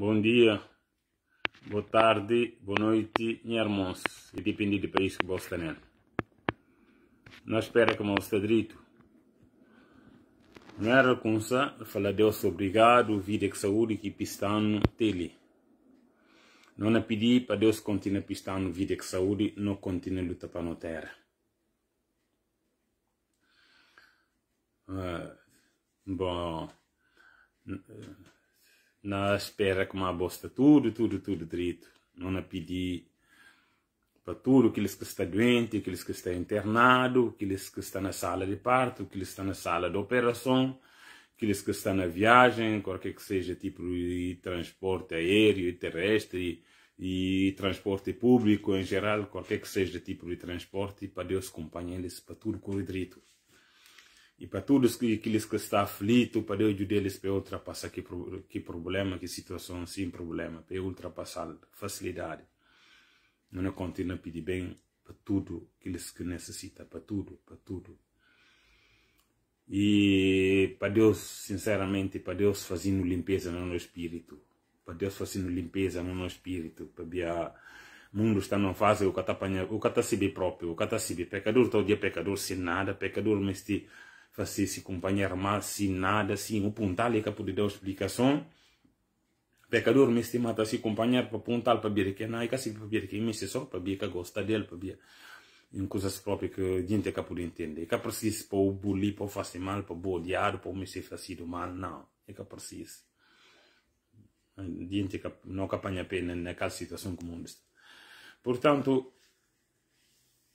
Bom dia, boa tarde, boa noite, minha irmã. E depende do país que você está Não espera que você está Não Primeiro, começa a falar Deus obrigado, vida e saúde que pistano tele. Não é pedir para Deus continuar pistando vida e saúde, não continua a luta para a terra. Uh, bom... Uh, na espera que uma bosta tudo, tudo, tudo direito. Não na pedir para tudo, aqueles que estão doentes, aqueles que estão internados, aqueles que estão na sala de parto, aqueles que estão na sala de operação, aqueles que estão na viagem, qualquer que seja tipo de transporte aéreo e terrestre e, transporte público em geral, qualquer que seja tipo de transporte, para Deus acompanhar, eles para tudo correr direito. E para todos aqueles que estão aflitos, para Deus ajudar eles para ultrapassar que, que problema, que situação, sem problema, para ultrapassar facilidade. Não é a pedir bem para tudo aqueles que necessitam, para tudo, para tudo. E para Deus, sinceramente, para Deus fazendo limpeza no nosso espírito. Para Deus fazendo limpeza no nosso espírito. Para o mundo está numa fase, o que está tá se próprio, o que está se pecador, todo tá dia pecador sem nada, pecador, mas... Te, fazer esse companheiro mal, se assim nada, assim, o pontal é que pode dar explicação. Pecador, me se mata se companheiro para pontal, para ver que não, é, que assim, para ver que é só, para ver que gosta dele, para ver em coisas próprias que a gente é pode entender. É que precisa para o bullying, para fazer mal, para o odiar, para o me ser fazer mal, não. É que precisa. A gente é não apanha pena naquela situação como está. Portanto,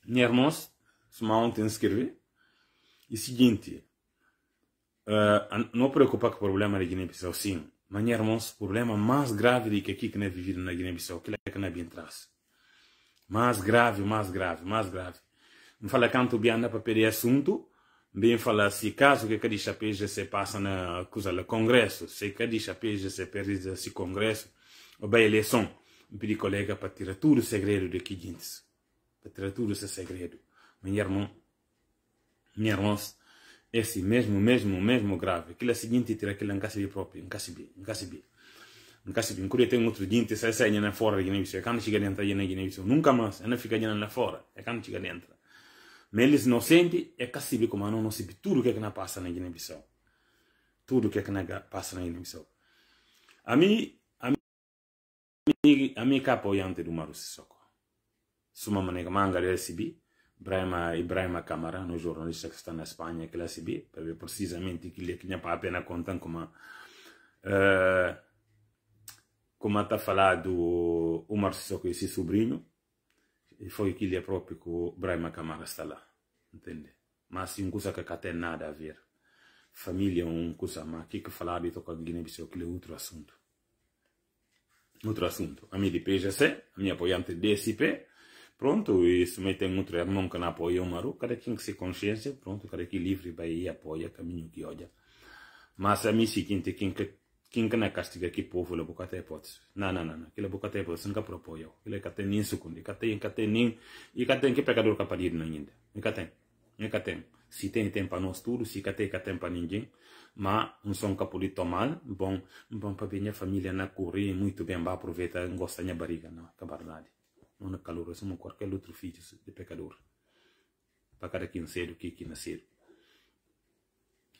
minha irmãos, se mal tem escrever, e seguinte, uh, não preocupar com o problema da Guiné-Bissau, sim. Mas, irmãos, o problema mais grave que aqui que não é vivido na Guiné-Bissau, que é que não é bem traz. Mais grave, mais grave, mais grave. Me fala canto bem anda para perder assunto, bem fala se assim, caso que cada chapéu se passa na coisa do Congresso, se cada chapéu se perde esse Congresso, ou bem eleição, é me pedi colega para tirar tudo o segredo de que para tirar tudo esse segredo. Mas, irmão, minha irmã, esse é assim, mesmo, mesmo, mesmo grave. Aquilo é seguinte, tira aquele encaixe próprio, encaixe bem, encaixe bem. Encaixe bem, quando tem outro dia, sai sai na fora da Guiné-Bissau, é quando chega dentro da Guiné-Bissau, é nunca mais, não fica na é fora, é quando chega dentro. Mas eles não sentem, é cacibe como não, não sabe tudo o que é que não passa na Guiné-Bissau. Tudo o que é que não passa na Guiné-Bissau. A mim, a mim, a mim, capa o do Maru Sissoko. Suma maneira, manga, ele recebe, Brahma Ibrahima Camara, no jornalista que está na Espanha, classe B, para ver precisamente que ele tinha para a pena contar como uh, eh, como está falado o Marcelo com esse sobrinho, e foi que ele é próprio que o Brahma Camara está lá, entende? Mas sim coisa que não tem nada a ver. Família é um coisa, mas o que, que falar de tocar guiné é outro assunto. Outro assunto. A minha de PGC, a minha apoiante DSP, Pronto, e se metem outro irmão que não apoia o Maru, cada quem que se consciência, pronto, cada que livre vai e apoia caminho que olha. Mas a mim seguinte, quem que quem que não castiga que povo, ele é até hipótese. Não, não, não, não, é boca até hipótese, nunca propõe. Ele é que tem nem segundo, que tem, que tem nem, e que tem que pecador capaz não ainda. E que tem, e que tem. Se tem, tempo para nós tudo, se que tem, que tem para ninguém. Mas, não são que pode tomar, bom, bom para ver minha família na correr, muito bem, vai aproveitar, gosta minha barriga, não, que é verdade uma calor, como qualquer outro filho de pecador. Para cada quem ser o que que nascer.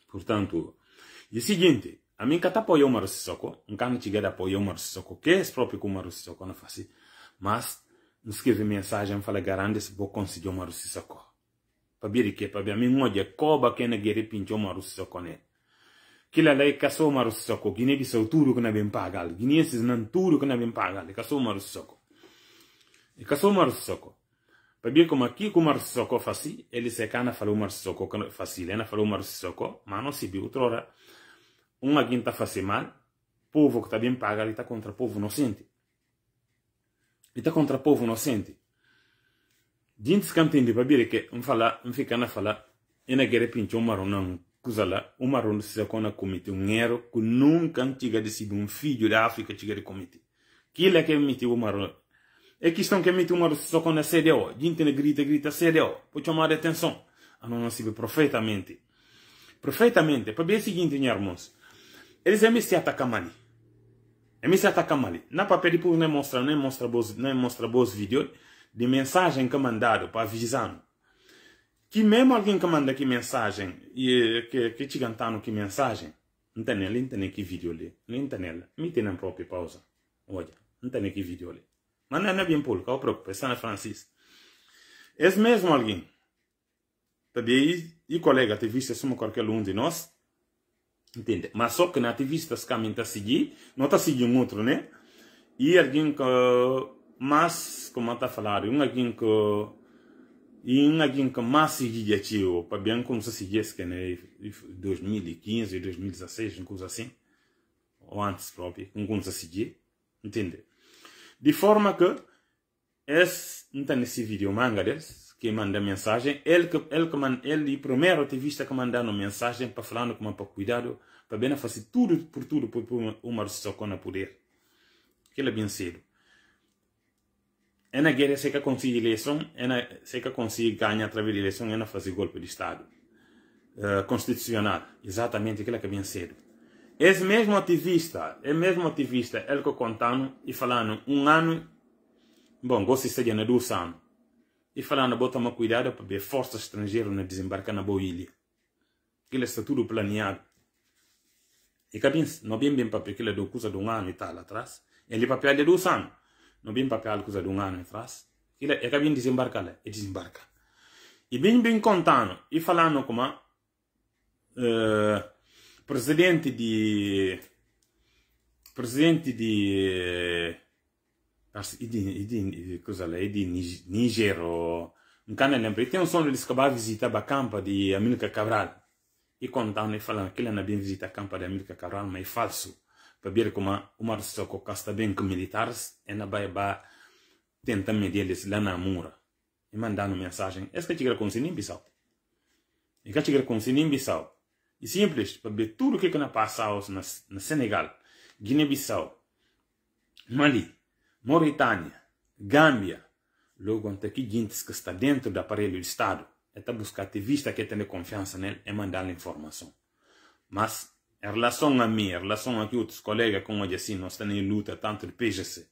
Portanto, e o seguinte, a mim que cata apoiou Maro Sissoko, um canto chegada apoiar Maro Sissoko, que é próprio com Maro Sissoko na face, mas escreve mensagem, fala garante se vou conseguir Maro Sissoko. Para ver que, para ver a mim, é de coba que na guerra pintou Maro Sissoko, né? kila lay kaso maru soko gine bi sau turu kuna bin pagal gine sis nan turu kuna bin pagal é maru soko ikaso marsoko pabi como aqui com marsoko fasi ele se cana falou marsoko fasi lena falou marsoko mano si bi utrora uma quinta fasi mal povo que tá bem paga ele tá contra povo inocente ele tá contra povo inocente gente scantende pabi que um fala um fica na fala ena gere pincho maro não Cusala, o marrone si sacona comete um erro que nunca antiga de sido um filho da África antiga de comete. Que ele é que emite o marrone é que estão que mete uma soco na CDO. Gente grita, grita CDO. Vou chamar a atenção. A não se vê perfeitamente. Perfeitamente. Para ver o seguinte, meus irmãos. Eles é se atacam ali. É se atacam ali. Na papel, por não mostra, não mostra bons, não mostra bons vídeos de mensagem que mandaram para avisar. Que mesmo alguém que manda que mensagem, e, que, que te cantando que mensagem, não tem nela, não que vídeo ali. Não tem nela. Me na própria pausa. Olha, não tem que vídeo ali maneno bien pul ka prok pesana francis es mesmo alguém e colega ativista somos qualquer um de nós entende mas só que na ativistas caminho a seguir não está seguindo um outro né e alguém que mas como está falando um alguém que e um alguém que mais seguia tio para bem como se seguisse que né 2015 2016 um coisa assim ou antes próprio um coisa seguia. entende de forma que esse, então esse nesse vídeo manga desse, que manda mensagem, ele que ele que manda, ele primeiro ativista que mandando mensagem para falando como para cuidado, para bem fazer tudo por tudo por, por uma só na poder. Que ele é bem cedo. É na guerra se que consegue eleição, é na se que consegue ganhar através de eleição, é na fazer golpe de estado uh, constitucional, exatamente aquilo que é bem cedo. Esse mesmo ativista, é mesmo ativista, ele que contando e falando um ano, bom, gosto seja na dois anos e falando, vou tomar cuidado para ver forças estrangeiras na desembarcar na boa ilha. Aquilo está tudo planeado. E cá bem, não bem bem papel, aquilo é do coisa de um ano e tal atrás, ele papel de dois anos, não bem papel coisa de um ano atrás, aquilo é cá bem desembarcar lá, e é desembarca. E bem bem contando, e falando como, uh, presidente de. Presidente de. Ah, e de, de, coisa lá, de Níger, nunca me lembro. E tem um sonho de acabar visitar a campa de América Cabral. E contando e tá, né, falando que ele não é bem visita a campa de América Cabral, mas é falso. Para ver como o Março que casta bem com militares, ela vai tentar medir eles lá na mura. E mandando mensagem. Essa que eu te quero conseguir em Bissau. E quero te quero conseguir em Bissau. E simples, para tipo, ver tudo o que é que não na, na Senegal, Guiné-Bissau, Mali, Mauritânia, Gâmbia, logo até que tá gente que está dentro do aparelho do Estado, está é buscar ter vista que tem confiança nele e mandar a informação. Mas, em relação a mim, em relação a que outros colegas, como eu assim, nós estamos em luta tanto de PGC,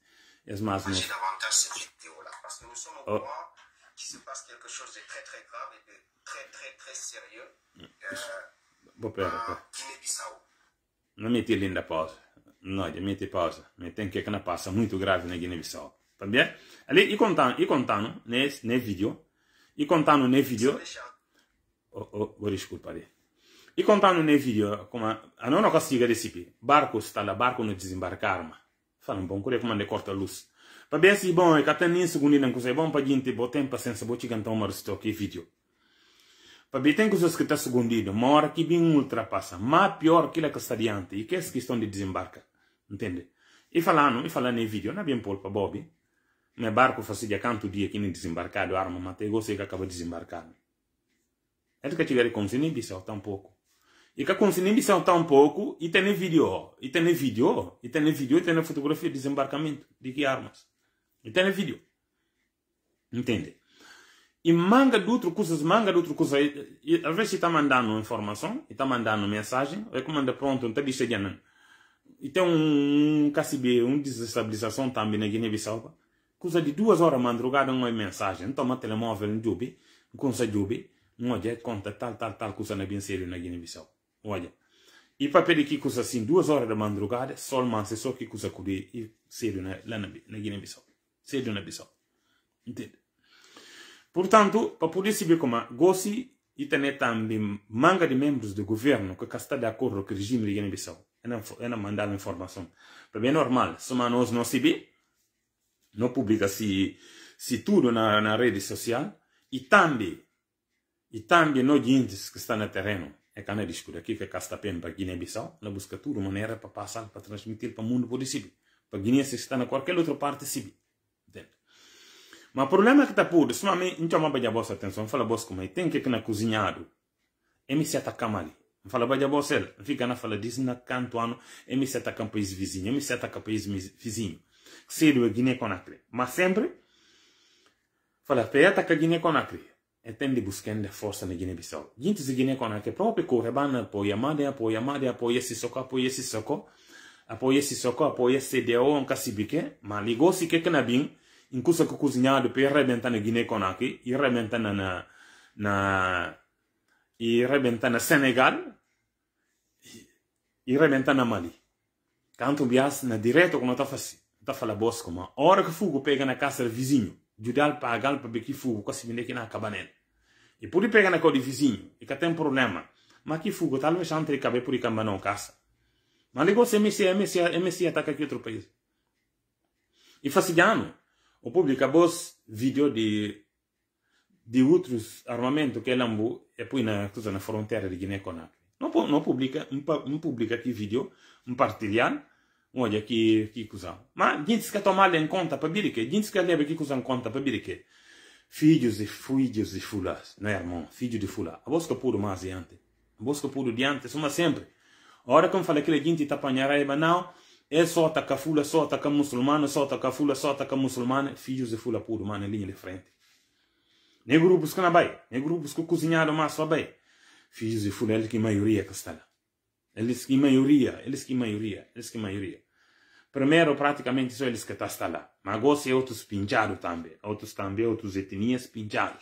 é mais tipo nós... Oh. Qu'il se passe quelque chose de très très grave e de très très très sérieux. Euh, Boh, pera, pera. Não meti linda pausa. Não, meti pausa. Tem que não passa muito grave na Guiné-Bissau. Tá bem? Ali, e contando, e contando, nesse, nesse vídeo, e contando nesse vídeo, oh, oh, vou desculpa ali. E contando nesse vídeo, como a não de receber, barco está lá, barco não desembarcar, mas, fala um bom, queria como ele corta a luz. Tá bem, se bom, é que até nem segundo não consegue, bom para gente, bom tempo, paciência, vou te cantar uma aqui, vídeo. Pabi, tem coisas que está escondido. Uma hora que bem ultrapassa. Mas pior que ele que está diante. E que é essa questão de desembarca. Entende? E falando, e falando em vídeo, não é bem polpa, Bob. Meu barco fazia canto dia que nem desembarcado, arma, matei, gostei que acaba desembarcado. É do que tiver com sinibissão pouco? E que com sinibissão pouco e tem vídeo, e tem vídeo, e tem vídeo, e tem fotografia de desembarcamento de que armas. E tem vídeo. Entende? e manga de outro coisas, manga de outro coisa. E, e, às vezes está mandando informação, está mandando mensagem, é como anda pronto, está dizendo. E tem um, um KCB, uma desestabilização também na Guiné-Bissau. Coisa de duas horas madrugada, uma mensagem. Toma telemóvel no Jubi, consa Jubi, olha, conta tal, tal, tal coisa na bem sério na Guiné-Bissau. Olha. E papel aqui, coisa assim, duas horas de madrugada, só mansa, só que coisa curia, e sério na, lá na Guiné-Bissau. Sério na Bissau. Entende? Portanto, para poder saber como Gossi e também também manga de membros do governo que está de acordo com o regime de Guiné-Bissau. É não mandar a informação. Para é normal, se nós não vê, não publica se, se tudo na, na rede social e também e também nos índices que está no terreno. É que não discute aqui que está apenas para Guiné-Bissau, na busca tudo maneira para passar, para transmitir para o mundo poder saber. Para Guiné, se está na qualquer outra parte, saber. Mas o problema é que tá por, se mami, então mama badia bossa atenção, fala bossa como aí, tem que na cozinhado. E me se atacam ali. Fala badia bossa, ele fica na fala diz na canto ano, e me se atacam país vizinho, e me se atacam país vizinho. Sírio é Guiné-Conakry. Mas sempre, fala, pé ataca Guiné-Conakry. Entende buscando força na Guiné-Bissau. Gente de Guiné-Conakry, próprio correbana apoia, made apoia, made apoia, se soco, apoia, se soco, apoia, se soco, apoia, CDO, um cacibique, mas ligou-se que que na bim, nkusa ko kusinya de pe rebenta na Guinée Conakry i rebenta na na na i rebenta na Senegal i rebenta na Mali canto bias na direto como tá fazendo tá fala bosco ma hora que fugo pega na casa do vizinho judal pagal para que fugo quase vende aqui na cabanen e por pega na casa do vizinho e que tem problema mas que fugo talvez entre cabe por camba na casa mas negócio é messi é messi é messi ataca aqui outro país e faciano o público boss vídeo de de outros armamentos que lambo é põe na coisa na fronteira de Guiné Conakry não não publica não publica aqui vídeo um partilhar olha que que coisa mas gente que é tomar em conta para dizer que gente que é leva que coisa em conta para dizer que filhos e filhos de fulas não é irmão filho de fula a busca puro mais diante a busca puro diante somos sempre a hora que eu falei que a gente está apanhando, aí mas não é solta atacar fula, solta com a muçulmana, solta com fula, solta com a filhos de fula puro, mano, linha de frente. Nem grupos que não vai, nem grupos que cozinharam mais só vai. Filhos de fula, eles que maioria que está lá. Eles que maioria, eles que maioria, eles que maioria. Primeiro, praticamente só eles que está lá. Mas agora é outros pinjaram também. Outros também, outros etnias pinjaram.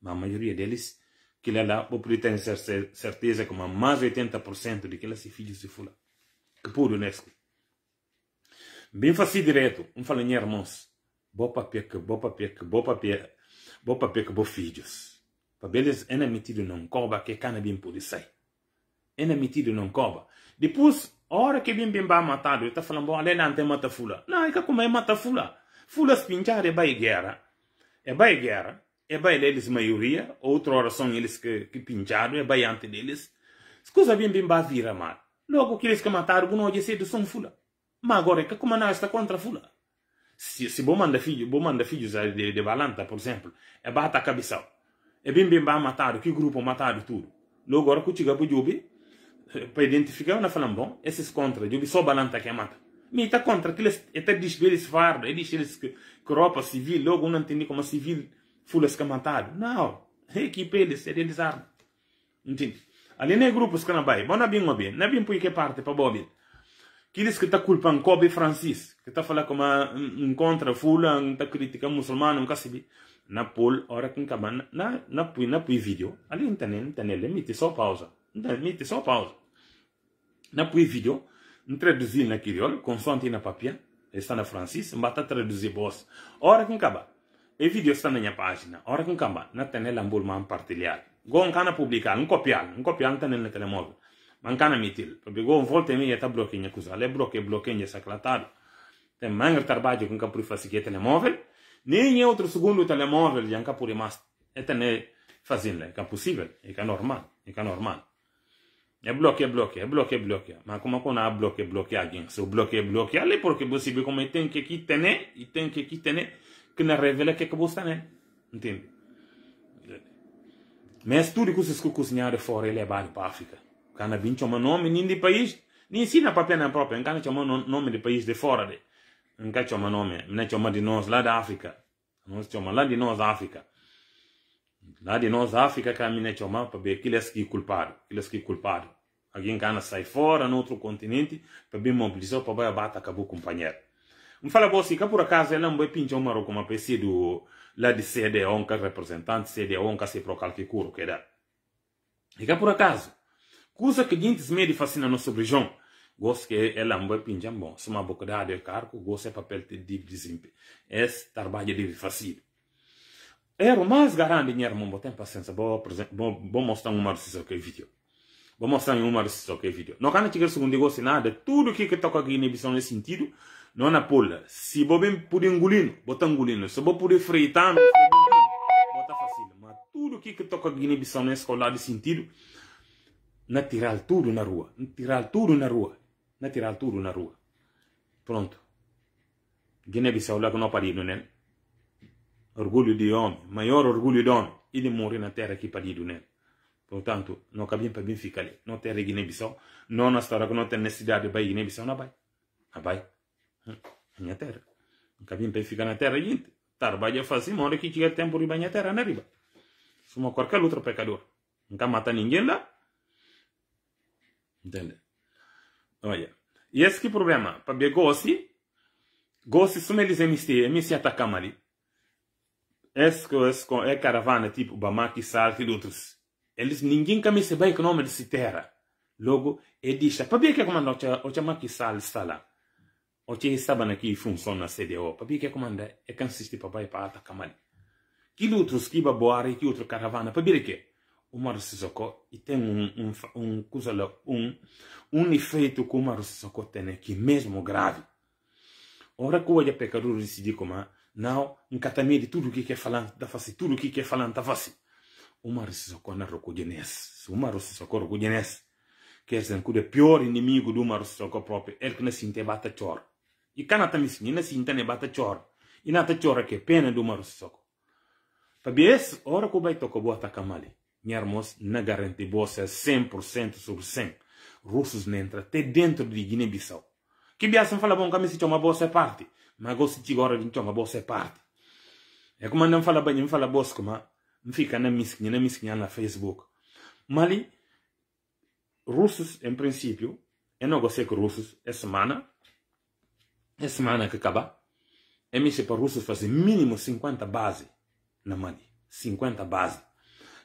Mas a maioria deles, que lá, vou poder ter certeza que mais de 80% de que eles são filhos de fula. Que puro, né? bem fácil direto. Um fala, irmãos, boa papel, boa papel, boa papel, boa papel, boa filhos. Para tá, eles, é na metida não cobra que cana bem por isso aí. É metida não cobra. Depois, a hora que bem bem vai matado, ele está falando, bom, ali não tem mata fula. Não, é que como é mata fula. Fula pinchar é vai guerra. É vai guerra. É vai deles maioria. Outra hora são eles que, que pinchado, é vai antes deles. Escusa coisas bem bem vai virar mal. Logo que eles que mataram, não de são fula ma agora que comandar esta contra fula se, se vou filho vou mandar filhos de, de Valanta por exemplo é bata a cabeça é bem bem vai matar que grupo matar tudo logo agora que chega para Jubi eh, para identificar na falando bom esses contra Jubi só Valanta que mata mas está contra que eles até diz eles fardo ele diz eles que, que Europa civil logo não entendi como civil fulas que matado não equipe eh, eles eles arma entende ali nem grupos que não vai bom não bem não bem bem por que parte para Bobil Aqueles que está culpando Kobe Francis, que está falando como um contra fula, está criticando muçulmano, um se Na pol, hora que acaba, na, na, na pui, na pui vídeo, ali não tem, não tem, limite, só pausa. Não limite, só pausa. Na pui vídeo, traduzir na crioulo, consoante na papia, está na francês, bata traduzir boss. Hora que acaba. E vídeo está na minha página. Hora que acaba, na tem, ela, um partilhar. Gon, cana publicar, um copiar, um copiar, não tem, no telemóvel mankana mitil porque go volte mi eta bloke nya kusa le bloke bloke nya saclatado tem mangar trabalho com capuri fasique telemóvel nem nenhum outro segundo telemóvel já capuri mas é ne fazinle é possível é normal é normal é bloqueia bloqueia bloqueia bloqueia Mas como é que não bloqueia bloque alguém? Se o bloqueia é bloque, porque você vê como tem que aqui tener, e tem que aqui tener, que não revela que é que você tem. Entende? Mas tudo que escuta é fora, ele é para a África. Cana bin chama nome nem de país, nem ensina para pena própria, cana chama nome de país de fora de. Nunca chama nome, não chama de nós lá da África. Nós chama lá de nós África. Lá de nós África que a mina chama para ver aqueles que culpado, aqueles que culpado. Alguém cana sai fora, no outro continente, para bem mobilizar para vai abater acabou companheiro. Me fala você, que por acaso ela não pinta um maro como a do lá de CDA, onca representante CDA, onca se procalque curo que dá. E que por acaso, kusa ke jintis medi fasina no sobre João que ela mbo pinjam se uma boca da de kar gosto é papel de div dizimpe es trabalho de fácil. era mais garante dinheiro mo tem paciência bo por exemplo bo, bo mostrar uma receita que vídeo vou mostrar uma receita que vídeo não kana tigar segundo gosto nada tudo que que toca aqui na visão nesse sentido não na pula se bo bem por engolindo bota engolindo se bo por fritar bota fácil mas tudo que que toca aqui na visão nesse colar de sentido na tirar tudo na rua, na tirar tudo na rua, na tirar tudo na rua. Pronto. Guiné-Bissau lá que não parido, né? Orgulho de homem, maior orgulho de homem, ele morre na terra que parido, né? Portanto, não cabia para bem ficar ali, não terra Guiné-Bissau, não na história que não tem necessidade de Guiné-Bissau, não vai. Não vai. Minha eh, terra. Não cabia para ficar na terra, gente. Trabalha fácil, uma hora que tiver tempo, riba minha terra, na riba. Suma qualquer outro pecador. Não quer ninguém lá. Entende? Olha. Então, e esse que é o problema. Para ver gosse, gosi são eles MC, MC atacam ali. Esse é caravana tipo Bamaki, Salt e outros. Eles ninguém camisa bem com o nome de terra. Logo, é deixa. Para ver que é comanda o Chamaki Sal está lá. O que estava aqui funciona na CDO. Para ver que é comanda é consiste para vai para atacam ali. Que outros que vai boar e que outro caravana. Para ver que se Sissoko e tem um, um, um, um, efeito que Umar Sissoko tem que mesmo grave. Ora que olha pecador decidir como não, um de tudo que quer falar, da face, tudo que quer falar, da face. Umar Sissoko não reconhece. Umar Sissoko reconhece. Quer dizer, que o é pior inimigo do Umar Sissoko próprio, ele que não se entebata chor. E cana também se não se entebata chor. E não te chora que é pena do Umar Sissoko. Para esse, ora que vai tocar, boa atacar camale. Nharmos não garante bossa 100% sobre 100. Russos não entram até dentro de Guiné-Bissau. Que não fala bom, camis se bolsa bossa é parte. Mas gosto de agora uma bolsa é parte. É como não fala bem, não fala bossa não fica na misquinha, na misquinha na Facebook. Mali, russos em princípio, eu não gostei que russos, é semana, é semana que acaba, é missa para russos fazer mínimo 50 bases na Mali. 50 bases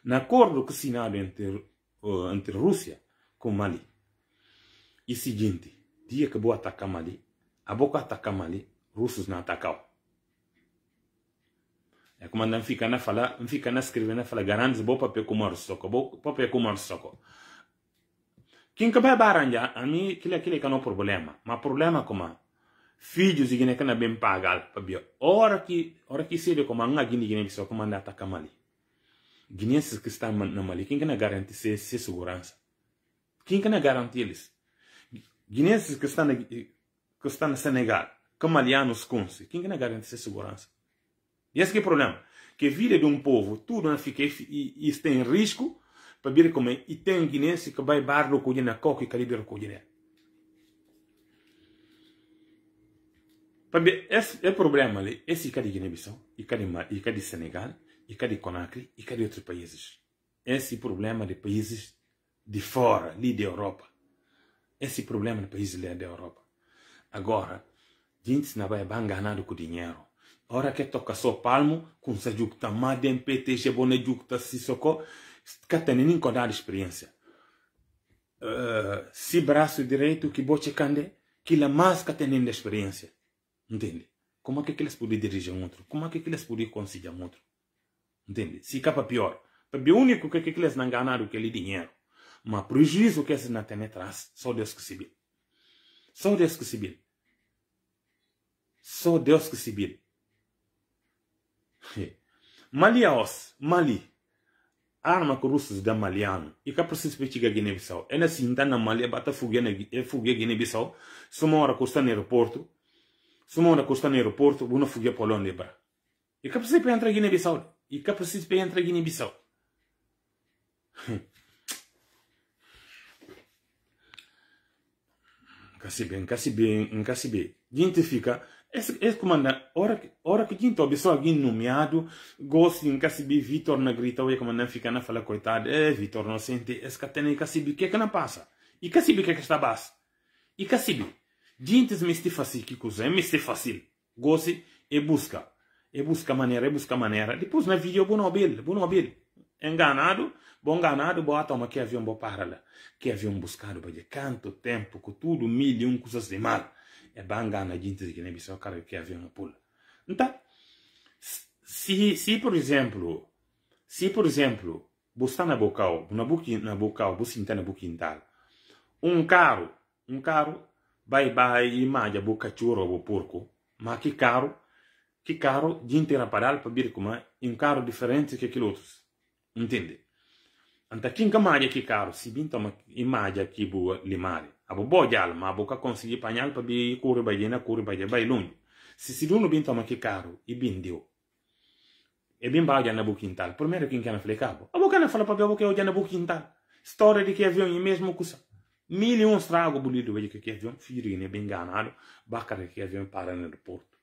no acordo que assinado entre, uh, entre Rússia com Mali. E seguinte, dia que vou atacar Mali, a boca atacar Mali, russos não atacam. É como não fica na falar, não fica na escrever na falar, garantes bom papel com marsoco, bom papel com marsoco. Quem que vai baranja, a mim, aquilo aquilo que não é problema. Mas problema como filhos e que não é é bem paga para hora que hora que seria como a guiné guiné bissau comandar atacar Mali guineenses que estão na Mali, quem que não garante se, segurança? Quem que não garante eles? Guineenses que estão, na, que estão no Senegal, que malianos conhecem, quem que não garante se segurança? E esse é o problema. Que a vida de um povo, tudo não fica, e, e em risco, para ver como é. E tem guinense que vai barro com na coca e calibre com Para ver, esse é o problema ali. Esse é de Guiné-Bissau, e é Senegal, e cadê Conakry e cadê outros países? Esse problema de países de fora, ali da Europa. Esse problema de países ali da Europa. Agora, gente não vai enganado com dinheiro. Ora que toca só palmo, com se jukta madem pete jebone jukta sisoko, catene nem dar experiência. Uh, se braço direito que boche cande, que la mais que de experiência. Entende? Como é que eles podem dirigir outro? Como é que eles podem conseguir outro? Entende? Fica para pior. Porque o único que, eles não ganharam aquele dinheiro. Mas prejuízo que eles não têm atrás, só Deus que se vê. Só Deus que se vê. Só Deus que se vê. os. Mali. Arma que russos da Maliano. E cá preciso a Guiné-Bissau. É na então na Malia bata fugir Guiné-Bissau. Se uma hora custa no aeroporto. Se uma hora custa no aeroporto, na fugir Polônia. E cá preciso entrar Guiné-Bissau e и Капа em изпее на bem, бисау bem, Casibe, bem. Gente fica. Esse, esse comandante, hora, hora que gente só alguém nomeado, gosta de bem, Vitor na grita, o comandante fica na fala, coitado, é Vitor, não sente, esse que tem bem, o que é que não passa? E Casibe, o que é que está passa? E bem. gente me este fácil, que coisa, é me este fácil, gosta e busca e busca maneira, e busca maneira. Depois na né, vídeo, bom nobil, bom nobil. Enganado, bom ganado, boa toma que avião bom para lá. Que avião buscado porque de canto, tempo, com tudo, mil e um coisas de mal. É bem enganadinho gente, que nem bissau, cara, que avião pula. Então, se, se por exemplo, se por exemplo, buscar na bocal, na boquinha, na bocal, buscar na tal um carro, um carro, vai, vai, a boca churro, porco, mas que carro, que carro de inteiraparal para vir com é um carro diferente que aquele outro. Entende? Anta quem que que carro, se bem toma imagem que boa limare. Abo alma, a boca conseguir apanhar para vir correr na correr bajena, vai longe. Se se dono bem toma que carro e bem deu. E é bem baja na buquintal. Primeiro quem que na falei cabo. A boca fala para ver o que é na buquintal. História de que avião e é mesmo custa. Mil e um estrago bolido, veja que avião, firine bem enganado, bacana que avião para no porto.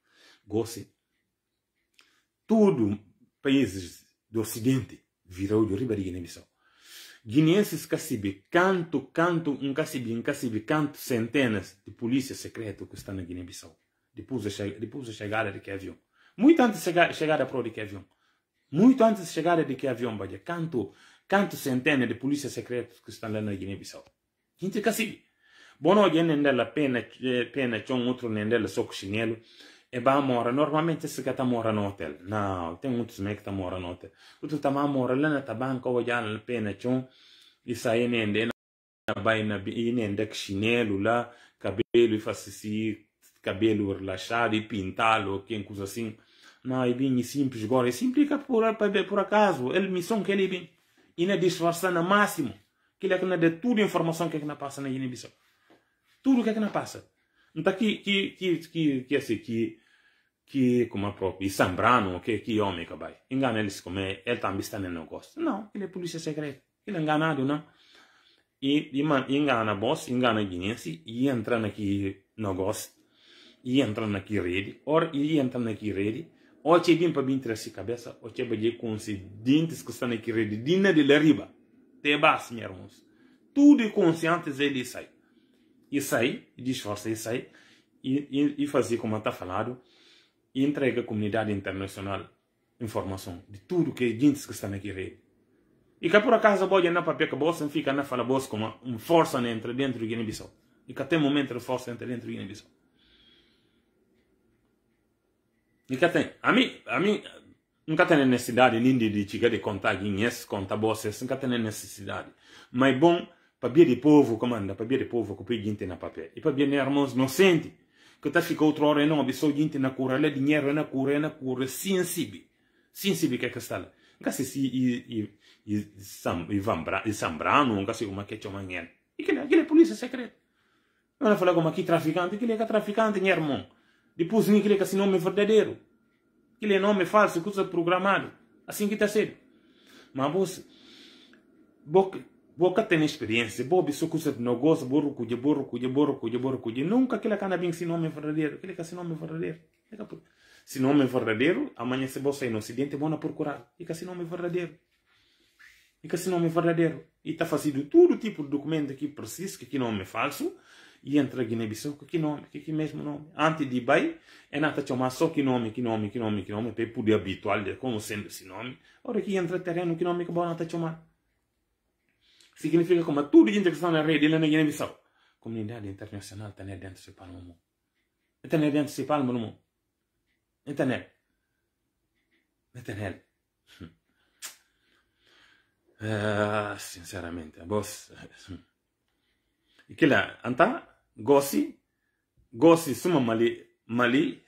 Gosse tudo países do Ocidente virou de Ribeira Guiné-Bissau. Guineenses cacibe, canto, canto, um cacibe, um cacibe, canto, centenas de polícia secreta que estão na Guiné-Bissau. Depois da de de chegada de que avião. Muito antes de chegar, para de que avião. Muito antes de chegar de que avião, Badia. Canto, canto, centenas de polícia secreta que estão lá na Guiné-Bissau. Gente cacibe. Bom, alguém não dá pena, pena, um outro não dá soco chinelo eba mora. normalmente se que ta mora no hotel não tem muitos me que ta tá mora no hotel o tu ta mora lá na ta banca o já na pena chon isso aí nem na bai na bi nem de chinelo lá cabelo e fazer cabelo relaxado e pintá-lo que coisa assim não é bem simples agora é simples que por por acaso ele missão que ele bem e na disfarça na máximo que ele é que na de tudo informação que é que na passa na inibição tudo que é que na passa então que que que que que assim que que, como é próprio, e Sambrano, que, que homem que vai. Engana eles como é, ele também está no negócio. Não, ele é polícia secreta. Ele é enganado, não. E, e man, engana boss, engana guinense, e entra naquele negócio, e entra naquele rede, or, e entra naquele rede, ou te bem para bem essa cabeça, ou te bem com os dentes que estão naquele rede, dina de riba. Te basta, meus irmãos. Tudo consciente ele sai. E sai, e disfarça e sai, e, e, e fazer como está falado, e entrega à comunidade internacional informação de tudo que gente que está na rede. E que por acaso pode andar para que você fica na fala você como uma força entre dentro de Guiné-Bissau. E que até momento de força entre dentro de Guiné-Bissau. E que tem, a mim, a mim, nunca tem necessidade nem de chegar de contar guinhas, é, contar vocês, nunca tem necessidade. Mas é bom, para bem de povo, comanda, para bem de povo, que o gente na papel. E para bem de irmãos inocentes que tá ficou outra hora e não abissou gente na cura lá dinheiro na cura na cura sim sibi sim sibi que é que está lá nunca se se e sam sambrano nunca se uma que chama ninguém e que aquele polícia secreta ela fala como aqui traficante que ele é traficante dinheiro irmão depois nem que ele é esse nome verdadeiro que ele é nome falso coisa programado assim que está sendo mas você boca tem experiência bobe só coisa de negócio burro cuja burro cuja burro cuja burro cuja nunca aquele cana bem se nome verdadeiro aquele que se nome verdadeiro é se nome verdadeiro amanhã se você no ocidente bom a procurar e que se nome verdadeiro e que se nome verdadeiro e está fazendo todo tipo de documento que precisa que que nome falso e entra Guiné-Bissau com que nome, que que mesmo nome. Antes de Bai, é nata chamar só que nome, que nome, que nome, que nome, para poder habituar como sendo esse nome. Ora que entra terreno, que nome que bom nata chamar. significa como tudo gente que está na rede, ele não é bissau. Comunidade internacional está dentro do palmo mundo. Está dentro do palmo mundo. Está nele. Está nele. Ah, sinceramente, boss. E que lá, anta, gossi, gossi suma mali, mali.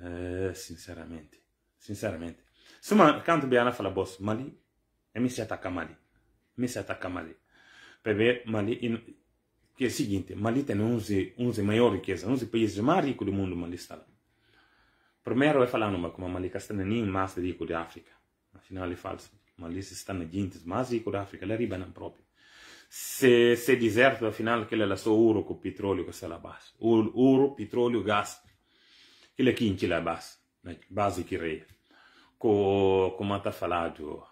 Ah, sinceramente, sinceramente. Suma, canto bem, Ana fala, boss, mali, e mi si attacca mali. misata ka Mali. Para Mali, que é o seguinte, Mali tem 11, 11 maior riqueza, 11 países mais ricos do mundo, Mali está lá. Primeiro eu falo numa, como Mali está na nem mais rico da África. Afinal, é falso. Mali está na gente mais rico da África, lá riba não próprio. Se, se deserto, afinal, que ela só ouro com petróleo que está lá base. Ouro, petróleo, gás. Que ele quente lá base. Base que rei. Como está falado,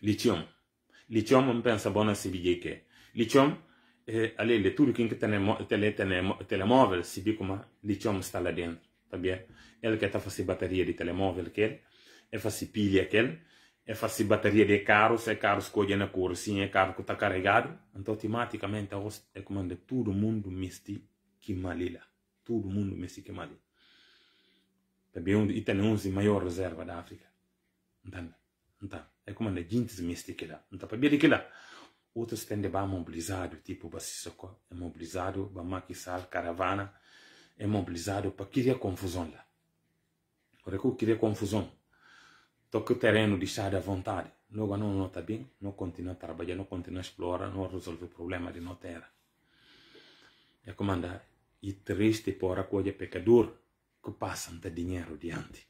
lítio lichom mpen sabona sibijeke lichom eh, alele tudo que tem tele tele telemóvel se bi como lichom está lá dentro tá bem ele quer tá fazer bateria di telemóvel que ele é fazer pilha que ele é fazer bateria di carro se carro escolhe na cor sim carro che sta carregado então automaticamente é comando todo mundo misti que malila todo mundo misti que malila também e tem 11 maior reserva da África Então, é como na jintes mystic lá Então, para aqui lá outros tendem a mobilizado tipo para se é mobilizado para maquisar caravana é mobilizado para criar confusão lá ora que criar confusão toca o terreno deixar à vontade não não não tá bem não continua a trabalhar não continua a explorar não resolve o problema de não ter é como andar e triste por a coisa pecador que passa de dinheiro diante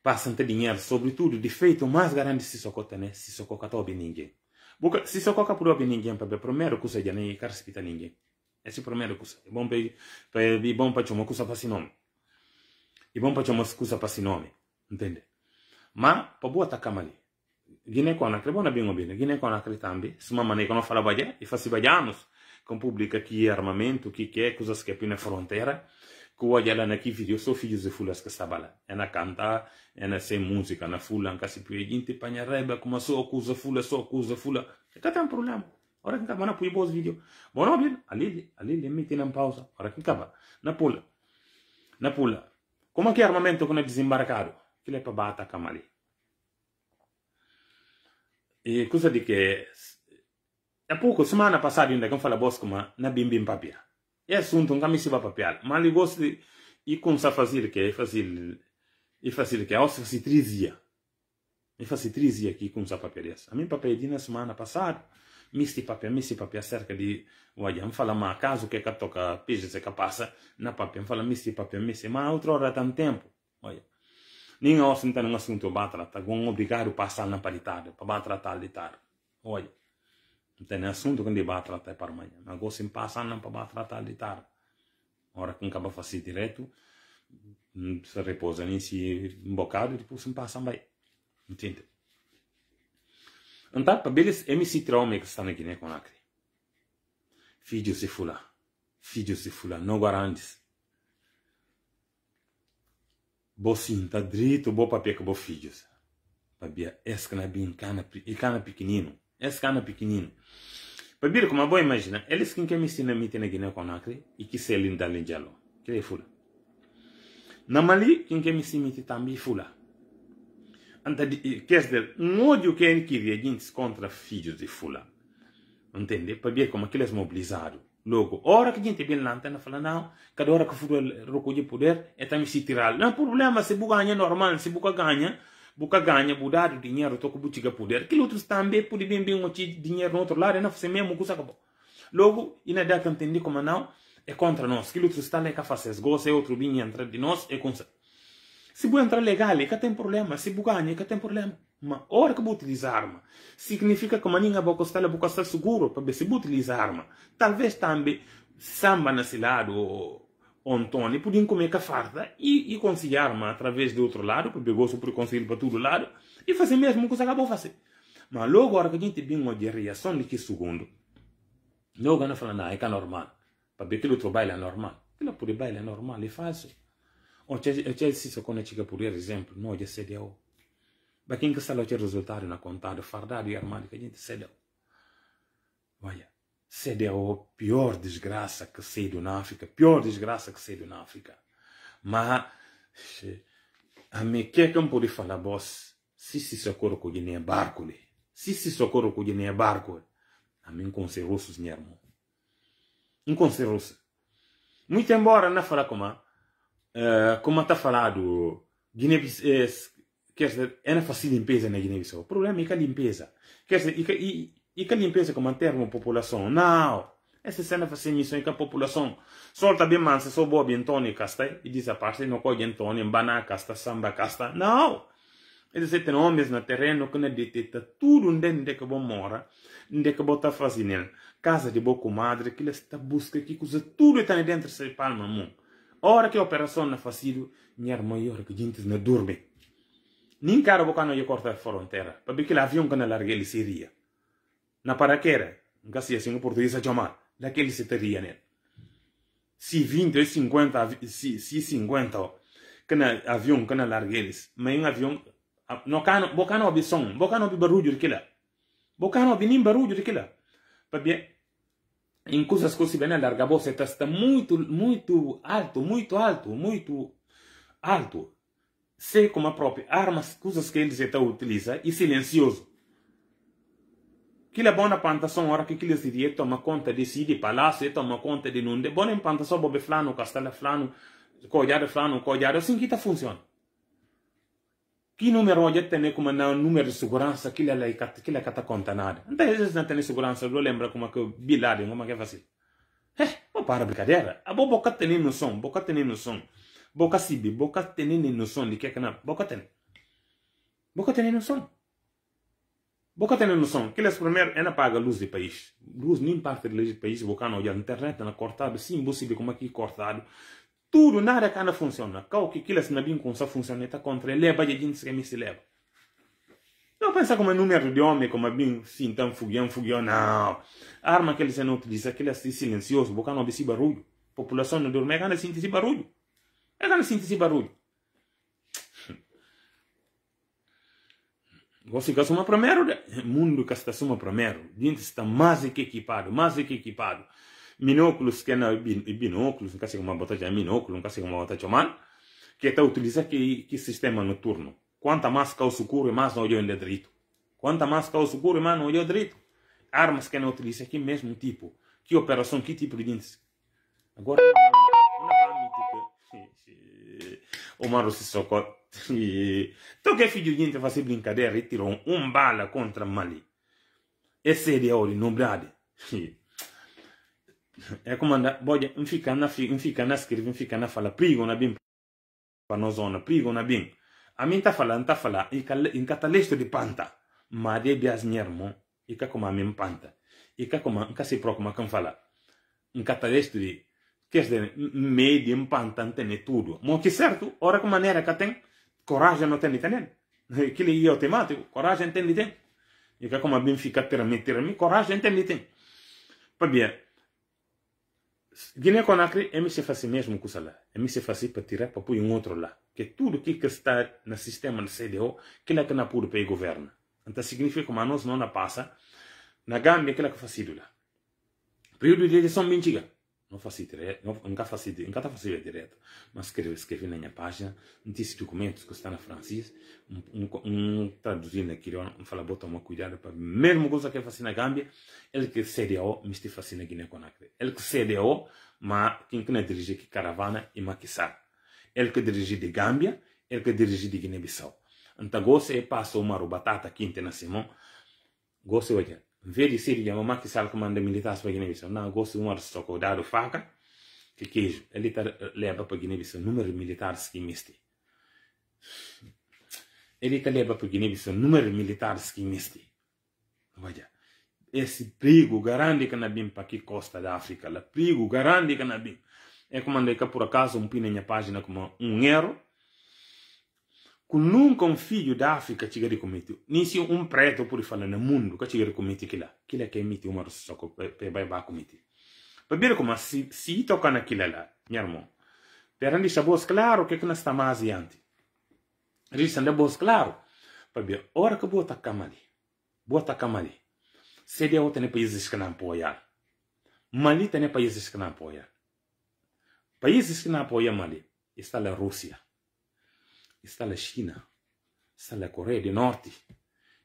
passante te dinheiro, sobretudo, de feito mais grande se socota, né? Se sococa tobe ninguém. Porque se sococa por obe ninguém, para primeiro que seja, nem carcipita ninguém. Esse primeiro que seja. Bom para e bom para chamar cusa para esse nome. E bom para chamar cusa para esse nome. Entende? Mas, para boa tacar ali. Guiné Conakry, bom bem ouvido. Guiné Conakry também. Se uma maneira que não fala bajé, e faz bajanos com pública que armamento, que que é coisas que é na fronteira kuwa jala na kividio so fijize fula é sabala ena kanta ena se música na fula nka si pye jinti panya reba kuma so kuza fula so kuza fula kata problema ora kinka bana puy boz video bono bien ali ali le mete na pausa ora kinka ba na pula na pula como que armamento kuna desembarcado que lepa bata kamali e coisa de que há pouco semana passada ainda que eu falo bosco mas na bim bim papia é assunto nunca me se vai papiar mas eu gosto de e começar a fazer que é fazer e fazer que é ao se trizia e fazer trizia aqui começar a papiar a mim de na semana passada misti papia misti papia cerca de olha me fala mas caso que é que toca pija se é que passa na papia me fala misti papia misti mas outra hora tanto tempo olha nem a não sentar um assunto batra tá com obrigado passar na paridade, para batra tal de tar olha tem assunto que vai tratar para amanhã. Agora, se passar, não para tratar de tarde. Hora que acaba fazer direto, se repousa nem se um bocado, e depois se passar, vai. Entende? Então, para eles, MC Trauma que está na Guiné-Conakry. Filhos se fula. Filhos se fula. Não garantes. Bo sim, tá direito, bo papel que boa filhos. Para ver, esse que não é bem, cana pequenino esse cano pequenino. ver como a boa imagina, eles quem quer me ensinar me na Guiné-Conakry e que se linda linjalo. Que é fula. Na Mali, quem quer me ensinar também fula. Anta, quer dizer, um ódio que ele queria contra filhos de fula. Entende? ver como aqueles mobilizados. Logo, hora que a gente vem na antena fala, não, cada hora que o futebol recolhe poder, é também se tirar. Não é problema se buga ganha normal, se buga ganha, buka gagna budadu dinheiro toko butiga poder que outros também pode bem bem o dinheiro no outro lado é na você mesmo cusa cabo logo ina dá para entender como não é contra nós que outros está lá que faz é outro bem entrar de nós é contra se bu entrar legal é que tem problema se bu ganha é que tem problema mas hora que bu utilizar arma significa que maninha boca está lá boca está seguro para ver se bu utilizar arma talvez também samba nesse lado Antônio podiam comer cafarda e, e conciliar-me através de outro lado, porque pegou-se o conselho para todo lado, e fazer mesmo o que acabou fazer. Mas logo a que a gente viu de reação de que segundo, logo ela fala, não, é que é normal. Para ver o outro baile é normal. Aquilo por baile é normal, é fácil. Ou se se quando chega por exemplo, não, já cedeu. Para quem que sabe o resultado na contada, fardado e armado, que a gente cedeu. Olha. Sede pior desgraça que saiu na África. Pior desgraça que saiu na África. Mas, a mim que é que pode falar, boss? Se se socorro com o Guiné barco, né? se se socorro com o Guiné barco, né? a mim conservou os nermos. Não conservou-se. Muito embora não falar como, uh, eh, como está falado, Guiné eh, quer dizer, é não fácil limpeza na né, Guiné-Bissau. O problema é que a limpeza. Quer dizer, e, e que limpeza pensa que manter uma população. Não! Essa cena faz é que a população solta bem mansa, só boa bem Tony Casta e diz a parte não antônio em bana Casta, samba Casta. Não! Eles têm homens no terreno que não deteta tudo onde é que bom mora onde é que vão estar tá fazendo. Casa de boa comadre, que eles busca que coisa tudo está dentro de palma mão. Hora que a operação não é fácil, minha maior que gente não dorme. Nem cara boca não ia cortar a fronteira, para ver que o avião que não larguei ele seria na paraquera, nunca assim, assim no português a chamar, daquele se teria, né? Se 20 ou 50, se, se 50, que na avião, que na larga eles, mas um avião, não cano, boca não houve som, boca não houve barulho daquilo, boca não houve nem barulho daquilo, para bem, em coisas que se vê na larga você está muito, muito alto, muito alto, muito alto, sei como a própria armas, coisas que eles estão utilizando, e silencioso que é bom na plantação ora que eles sidi toma conta de si de palácio, toma conta de nunde. Bona plantação bobe flano, castelo flano, colhado flano, colhado. Assim que tá funciona. Que número hoje tem como não número de segurança, kila lá kila cata conta nada. Então às vezes não tem segurança, eu lembro como que Bin Laden, como que é fácil. Eh, não para brincadeira. A boca tem noção, boca tem noção. Boca sibi, boca tem noção de que é que não, boca tem. Boca tem noção. Boca tem noção que eles é primeiro ainda é paga luz do país. Luz nem parte da luz do país, boca não olha internet, não cortado, sim, impossível como aqui cortado. Tudo nada que não funciona. Qual que que eles não bem com funciona, está contra ele, leva é de gente que me se leva. Não pensa como é número de homem, como bem, sim, tão fugião, fugião, não. A arma que eles não utilizam, que eles é assim silencioso, boca não vê barulho. A população não dorme, é que não sente esse barulho. É que ainda sente esse barulho. Você quer uma primeiro, mundo que está uma primeiro, gente está mais que equipado, mais que equipado. Minóculos que não binóculos, não quer uma botagem batalha minóculo, não quer uma botagem de humana, que está utilizando que, que sistema noturno. Quanta mais calço ocorre mais não olhou direito. Quanta mais calço ocorre mais não olhou direito. Armas que não utiliza que mesmo tipo, que operação, que tipo de gente. Agora, uma, uma, uma, uma, uma, uma, uma, uma, uma, uma, Toque filho gente fazer brincadeira e tirou um bala contra Mali. Esse é o brade É como anda, pode fica na fica na escreve, fica na fala, prigo na bem para nós zona, prigo na bem. A mim tá falando, tá falando, e catalesto de panta. Maria de asniermo, e cá como a mim panta. E cá como, cá se procura como fala. Um catalesto de é de meio de panta pantante ne tudo. Mas que certo, ora que maneira que tem, Coragem não tem italiano. Aquilo é automático. Coragem tem tem. E cá como a Benfica termi, me coragem tem tem. Pois bem, Guiné-Conakry, é me se faz assim mesmo com isso lá. É me se faz assim para tirar para pôr um outro lá. Que tudo que está no sistema do CDO, que é que não pode para o governo. Então significa que nós não passa. Na Gâmbia, que é que faz lá. Período de eleição mentiga não faço direto, não, nunca faço nunca tá fazendo direto, mas escrevi, escrevi na minha página, não disse documentos que está na francês, um, um, um traduzindo aquilo, um fala, bota uma cuidado para mesmo coisa que ele faz na Gâmbia, ele que CDO, mas te faz na Guiné-Conakry. Ele que CDO, mas quem que não é dirige que caravana e maquissar. Ele que dirige de Gâmbia, ele que dirige de Guiné-Bissau. Então, gosto é passou uma batata quente na Simão, gosto é veli sirja mo makki sal commande militas pa bissau na gosto umar stoko dado faka ke kejo elita eh, leba pa bissau número militar skimisti elita leba pa bissau número militar skimisti vaja esse perigo grande que nabim para aqui costa da África, lá perigo grande que nabim. É como andei cá por acaso um pino na página como um erro, kununca um filho da África chegari comete nisi um preto por falar no mundo que chegari comete kila kila que emite uma soko pe bai ba comete pabira como si si toca na kila lá nyarmo perandi sabos claro que que na está mais adiante risa na bos claro pabira ora que bota kamali bota kamali seria outra ne países que não apoiar Mali tem países que não apoiam. Países que não apoiam Mali está a Rússia. está a China, está a Coreia do Norte,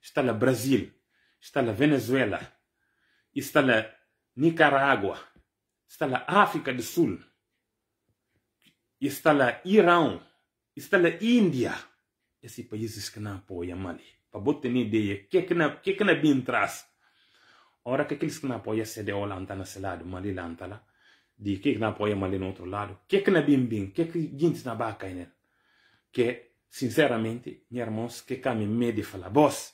está a Brasil, está a Venezuela, está a Nicarágua, está a África do Sul, está a Irã, está a Índia. Esses países que não apoiam Mali. Para botar uma ideia, o que é que não, que é que não é bem traz? Ora que aqueles é que não apoiam a CDO lá está nesse lado, Mali lá está lá, de que é que não apoia Mali no outro lado, o que é que não é bem bem, o que é que gente não vai cair que, sinceramente, meus irmãos, que caminham medo de falar, boss,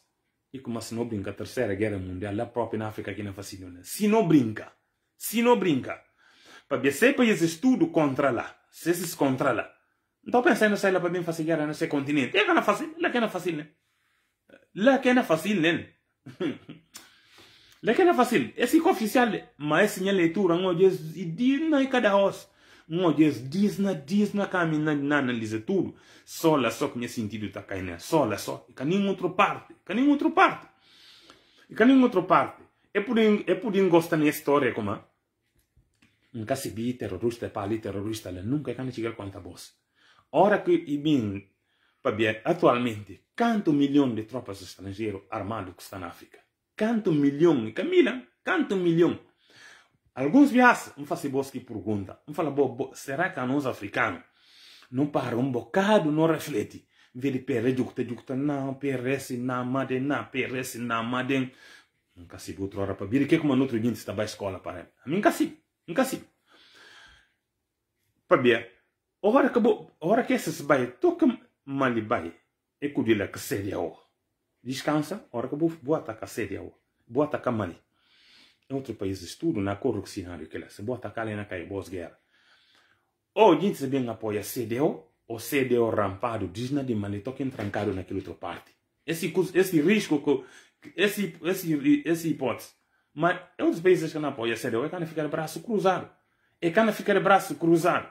e como se não brinca a terceira guerra mundial, lá própria na África que não fascinou, se não brinca, se não brinca, para se países estudo contra lá, se esses contra lá, não estou pensando se ela para bem fazer guerra nesse continente, é que não é fácil, lá que não é fácil, né? Lá que não é fácil, né? Lá que não é fácil, esse oficial, mas esse leitura, não, e diz, e não é cada meu Deus, diz na, diz na caminha, na analisa tudo. Só lá só que minha sentido está caindo. Né? Só lá só. E que nenhuma outra parte. E que nenhuma outra parte. E que nenhuma outra parte. É por é por gostar da história como é nunca se vi terrorista é para ali terrorista lá né? nunca é que can chegar a voz ora que e bem para atualmente quanto milhão de tropas estrangeiras armadas que estão na África quanto milhão Camila quanto milhão Alguns vias, um faz assim, boas que pergunta, um fala, bo, bo, será que nós africanos não para um bocado, não reflete? Vê de pere, jukta, não, perece, na maden, na, perece, na maden. Nunca se viu outra hora para vir, que como no outro dia está para escola para ele. Nunca se, nunca se. Para ver, a hora que, a hora que esses vai, toca mal e vai, é que o dia que seria o. Descansa, a hora que vou atacar seria o, vou atacar mali outro países tudo na corrupção que aquela é se bota calen na kai boss guerra ou gente se bem apoia CDO ou CDO rampado disna de maneto que trancado naquele outro parte esse esse risco que esse esse esse hipótese mas outros países que não apoiam CDO é que ficar braço cruzado é que ficar braço cruzado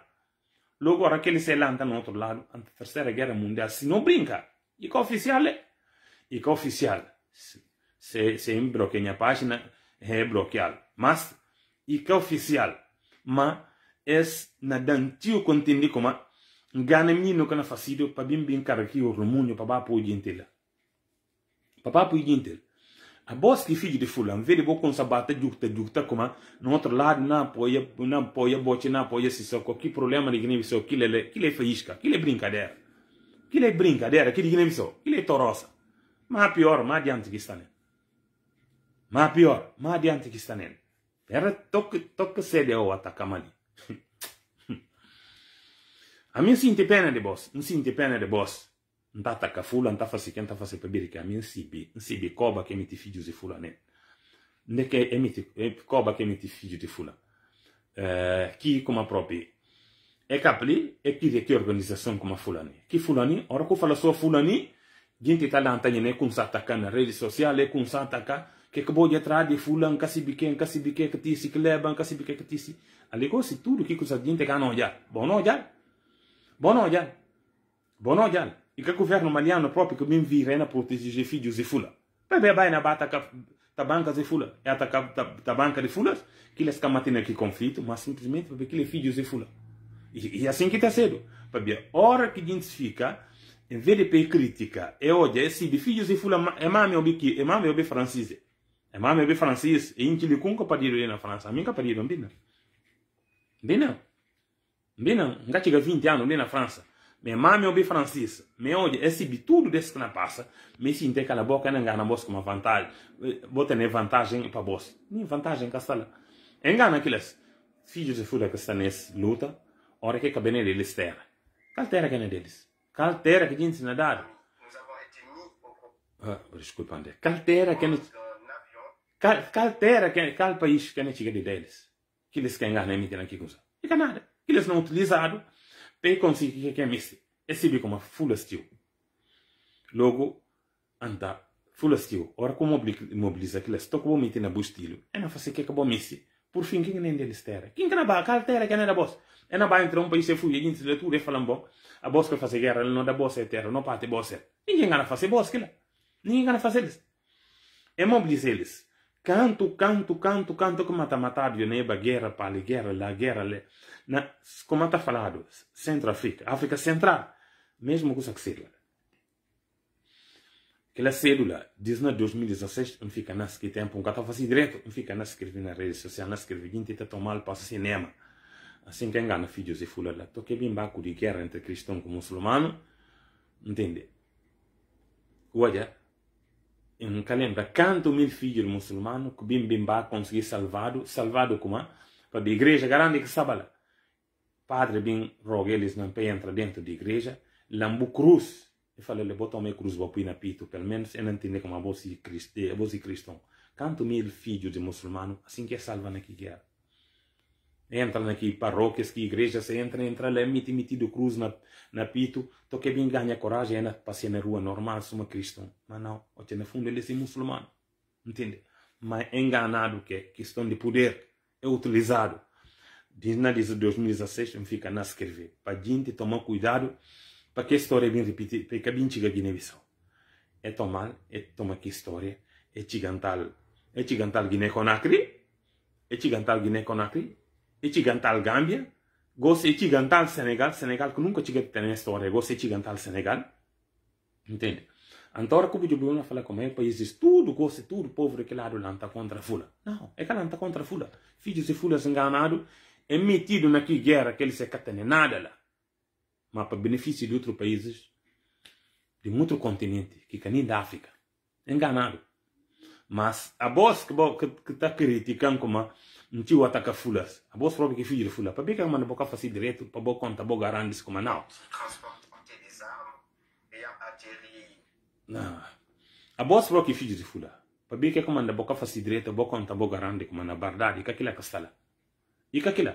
logo aquele se lança no outro lado a terceira guerra mundial se não brinca e que oficial é e que oficial se se embroque na página heblokial mas ika oficial? ma es na dantiu kontindi kuma ngana mnyino kana fasido pabimbi nkaraki urlumunyo papapo ujintila papapo ujintila a bos ki fiji di fula vedi bo kon sabata jukta jukta kuma notre lad na poya na poya boche na poya si soko ki problema di gine biso ki le ki le fayishka ki le brincadeira ki le brincadeira ki di gine biso ki le torosa ma pior ma di antikistane Maapioa, maa dianti kistanen. Era tok tok sede o atakamani. a mim sinti pena de boss, não sinti pena de boss. Não tá taca fula, não tá fazendo que não tá fazendo para que a mim sibi, sibi coba que me te filho de fula, né? Né que é me coba que me te filho de fula. Uh, que como a própria é capli e que que organização como a fulani. Que fulani, ora que fala só fulani, gente tá lá antagone com satacando na rede social, com satacando que que de atrás de fulano, cacibique, cacibique, que tisse, que leva, Ali tudo que coisa gente que já. Bom não já. Bom não já. Bom não já. E que o governo maliano próprio que me vira na proteger filhos e fula. Bebe vai na bata da banca de fula. É a banca de fulas que eles estão que aqui conflito, mas simplesmente porque aquele filhos e fula. E, e assim que está sendo. Porque a hora que a gente fica em vez de crítica, é hoje, é se de filhos e fula, é mami ou biqui, é mami ou francês. Mame be Francis, e inchili kunko padiru na França, minka padiru mbina. Mbina. Mbina, ngati ga 20 anos na França. Me mame obi Francis, me onde esse bi tudo desse que na passa, me se inte cala boca na ngana boss como vantagem, eh, bota ne vantagem para boss. Nem vantagem castala. Engana aqueles filho de fuda que está nesse luta, ora que cabene deles terra. qual terra que é deles. terra que gente na dada. Ah, desculpa, André. qual terra que é terra Carteira, cada país que é antiga deles, que eles querem ganhar mentira aqui com isso. E que nada, que eles não utilizaram para conseguir que é messe. Esse como full steel. Logo, anda full steel. Ora, como mobiliza aqueles, toca o mito na bustilho. É na fazer que acabou messe. Por fim, quem nem deles terra? Quem que na terra que é era boss? É na ba entre um país e fui, e gente, de tudo é falando bom. A boss que fazer guerra, não da boss é terra, não parte boss é. Ninguém gana fazer boss, que lá. Ninguém gana fazer eles. É mobilizar eles. Canto, canto, canto, canto, como está matado, né? Guerra, pali, guerra, la guerra, le. Na, como está falado, Centro-África, África Central, mesmo coisa que seja. Aquela célula, diz na 2016, não fica nesse que tempo, um cara fazendo direto, não fica na escrever na rede social, na escrever, gente está tomando para o cinema. Assim que engana filhos e fula lá, toque bem baco de guerra entre cristão e muçulmano, entende? Olha, eu nunca lembro, quanto mil filhos muçulmanos que Bim Bimbá conseguiu salvado, salvado como? Para a igreja grande que estava lá. Padre bem roga eles não para entrar dentro da igreja, lambu cruz, eu falei, ele botou uma cruz para na pito, pelo menos eu não entendo como a voz de cristão. Quanto eh, mil filhos de muçulmano, assim que é salva naquela guerra entra naqui paróquias que igreja se entra entra lá mete, mete do cruz na na pito então que bem ganha coragem é na passeia na rua normal sou uma cristão mas não o que no fundo ele é muçulmano entende mas enganado que é questão de poder é utilizado diz na 2016 não fica na escrever para gente tomar cuidado para que a história é bem repetida para que bem chega Guiné-Bissau é tomar é tomar que história é gigantal é gigantal Guiné-Conakry é gigantal Guiné-Conakry e ci gantal Gambia gosse e Senegal Senegal que nunca getta nella história, gosse e Senegal entende Antora como de não fala como é o país diz tudo gosse tudo pobre que lado lanta contra fula não é que lanta contra fula filhos e fulas enganado é metido naquela guerra que ele se catene nada lá mas para benefício de outros países de outro continente que nem da África enganado mas a voz que está criticando como nti wataka fulas abos probi biki fijir fula pabika bika naboka boka fasi direto pa bo konta bo garandis kuma now na abo soro fula pabika bika naboka da retu fasi direto bo konta bo garandi kuma na bardadi ka kila kasala ika kila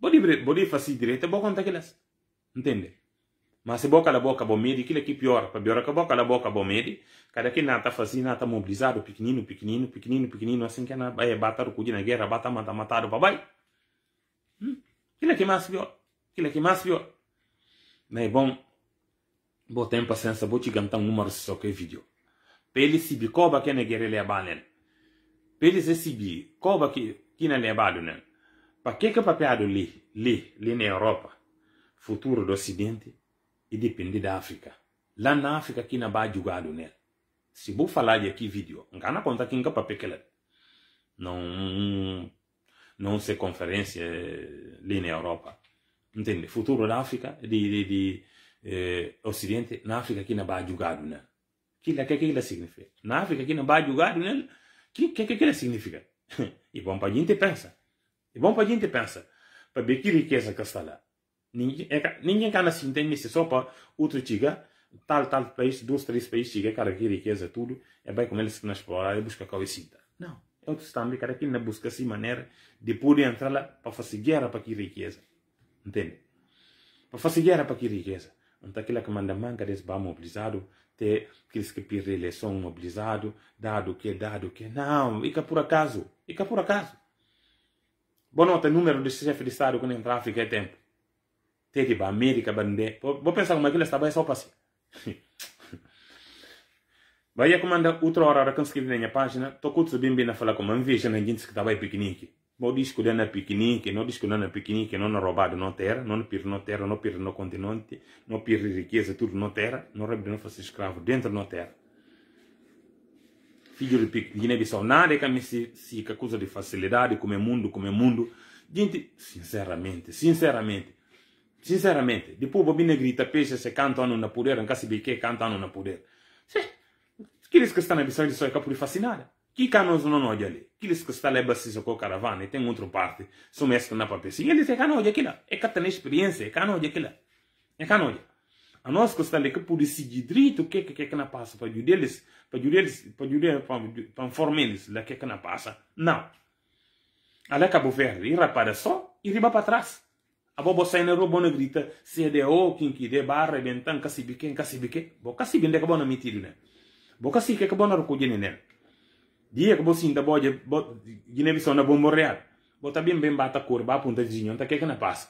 bodi bodi fasi direto bo konta kilas entende Mas se boca a boca bomede, aquilo aqui é piora. Para piora é que boca a boca bomede, cada que nada fazia, assim, nada mobilizado, pequenino, pequenino, pequenino, pequenino, assim que nada, é, bater o cu na guerra, bata, mata, matado, babai. Hum? Aquilo aqui é mais pior. Aquilo aqui mais pior. Não é bom? Vou ter paciência, vou te cantar um número só que é vídeo. Pele se bi, que na guerra ele é balen. Né? Pele se se bi, que, que na é né? Para que que papeado ali, ali, ali na Europa? Futuro do Ocidente e depende da África lá africa lanna africa kina ba jugado ne si bu falaje ki conta ngana konta kinga papekela não não se conferência ali eh, na Europa entende futuro da África de de eh, Ocidente na África ne na a giocare nel que que que significa na África aqui na a giocare nel que que que ele significa e para a gente pensa e para a gente pensa ver que riqueza que está lá é ninguém cá assim tem isso só para outro tiga tal tal país dois três países tiga cara que riqueza tudo é bem como eles que nós explorar e a cauicita não é outro também cara que não busca assim maneira de poder entrar lá para fazer guerra para que riqueza entende para fazer guerra para que riqueza então aquilo que manda manga desse bar mobilizado ter aqueles que pedem eleição mobilizado dado que é dado que não e que é por acaso e que por acaso Boa nota, número de chefe de Estado quando entra África é tempo. Teki ba América bande. Né? Vou pensar como é que ele estava só passar. Vai comanda outra hora que escrevi na página, tocou curto bem bem a falar como veja na gente que estava tá, em piquenique. Não disco não na piquenique, não disco de na piquenique, não roubado não terra, não pir não terra, não pir no continente, não pir riqueza, tudo não terra, não é não fazer escravo dentro não terra. Filho de Guiné-Bissau, nada que me se, se que coisa de facilidade, como é mundo, como é mundo. Gente, sinceramente, sinceramente, Sinceramente, depois o grita peixe se canta ano na poder, não se canta cantando na poder. Aqueles que estão na missão de é por fascinada. Que canos não olha ali. Aqueles que estão leva se com caravana e tem outra parte, são mestres na papel. E eles é cano olha aquilo. É que tem experiência, é cano olha aquilo. É cano olha. A nós que está ali que por decidir direito o que que que, que não passa para é eles, para que eles, para é para informar eles é que é que não passa. Não. Ali acabou que é que só e riba para trás abo bo sayne ro bono grita CDO é de barre bentan kasibike kasibike bo kasibinde ka é bono mitidune né? bo kasike ka é bono ko jene nen né, né? die ko bo sinda boje bo jine bi sona bo Montreal bo tabim bem bata kurba punta zinyon ta keke na pas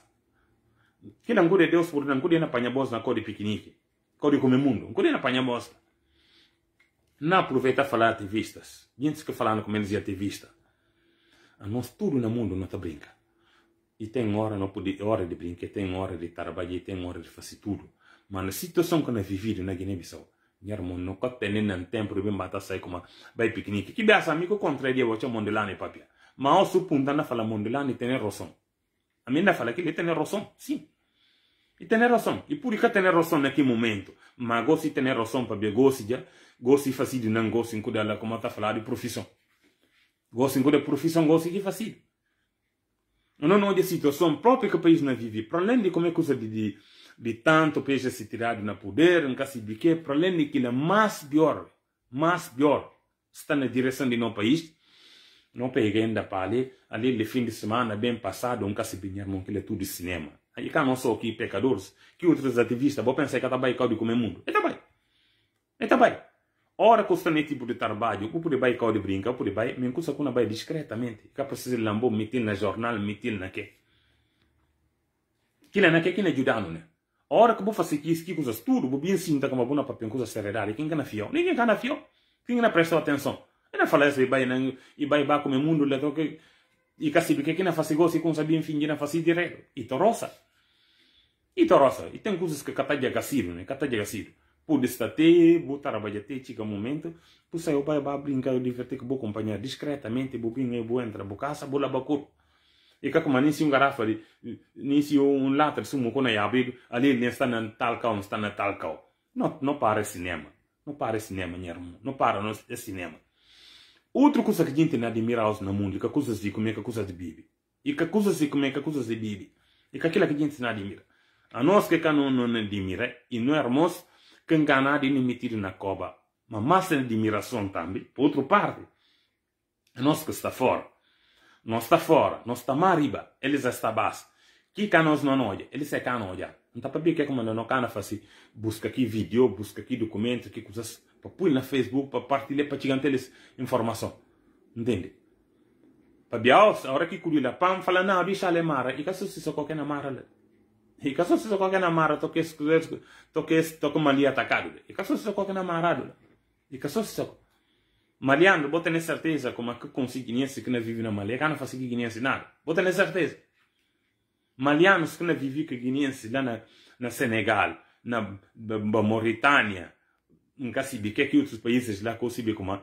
kila ngude Deus por na ngude na panya bos na kodi piquenique kodi come mundo ngude na panya bos não aproveita falar ativistas gente que falando com menos ativista a nós tudo no mundo não tá brincando e tem uma hora não poder hora de brincar tem uma hora de trabalhar tem uma hora de fazer tudo mas a situação que nós vivemos na Guiné-Bissau minha irmã não tem nem tempo de bater sair como vai piquenique que bem amigo contrário o mundo lá ne papia mas o ponto na fala mundo lá ne tem razão a mim na fala que ele tem razão sim e tem razão e por que tem razão naquele momento mas gosto de ter razão para gosto já gosto de fazer de não gosto de cuidar como está falando de profissão gosto de profissão gosto de fazer não não olho a situação própria que o país não vive. Para além de como é que de, de, de tanto país já é se tirar na poder, nunca se de para além de que é mais pior, mais pior, está na direção de nosso país, não peguei ainda para ali, ali no fim de semana, bem passado, nunca se pinharam é tudo de cinema. Aí cá não sou aqui pecadores, que outros ativistas vão pensar que está bem, que é do comer mundo. Está bem. Está bem. Ora tipo de trabalho, o por tá vai de brinca, o por vai, me encusa com vai discretamente. Cá precisa lambou, metil na jornal, metil na que. Kila na que que na judano, né? Ora que vou fazer que isso, que coisas tudo, vou bem sinta assim, tá como na papel, coisa seriedade, quem na fio? Ninguém tá na fio. Quem na presta atenção? Eu não falei assim, vai, não, e vai, vai, como mundo, leto, que, e casi, porque que na fazer gosto, e com sabia, enfim, na fazer direto. E torosa. E torosa. E tem coisas que catadia gacido, né? Catadia gacido pude estar até botar a baiaté chica momento por sair o pai vai brincar divertir que vou acompanhar discretamente bobinho vou entrar vou caça vou labacur e cá como nem se um garrafa de nem se um latra sumo com a yabe ali nem está na tal cal está na tal cal não não para cinema não para cinema minha irmã não para não é cinema outra coisa que a gente não admira hoje no mundo que coisas de comer que coisas de bibi e que coisas de comer que coisas de bibi e que aquilo que a gente não admira a nós que cá não não admira e não é irmãos que în Canada ne metiri na coba. Ma massa de admiração também, por outra parte. Nós que está fora. Nós está fora, nós está mais riba, eles está baixo. Que cá nós não olha, eles é cá não olha. Não está para ver que é como não cana fazer. Busca aqui vídeo, busca aqui documento, que coisas. Para pôr na Facebook, para partilhar, para tirar eles informação. Entende? Para ver, a hora que cuida, para falar, não, bicha, a é mara. E que se só qualquer na mara, e caso você se na namara toque toque toque malia atacado. E caso você se na namarado. E caso você se Maliano, bota ter certeza como é que conseguinense que não vive na Malia, que não faz guineense nada. Bota ter certeza. Malianos que não vive que guineense lá na, na Senegal, na, na Mauritânia, em Cacibe, que é que outros países lá conseguem como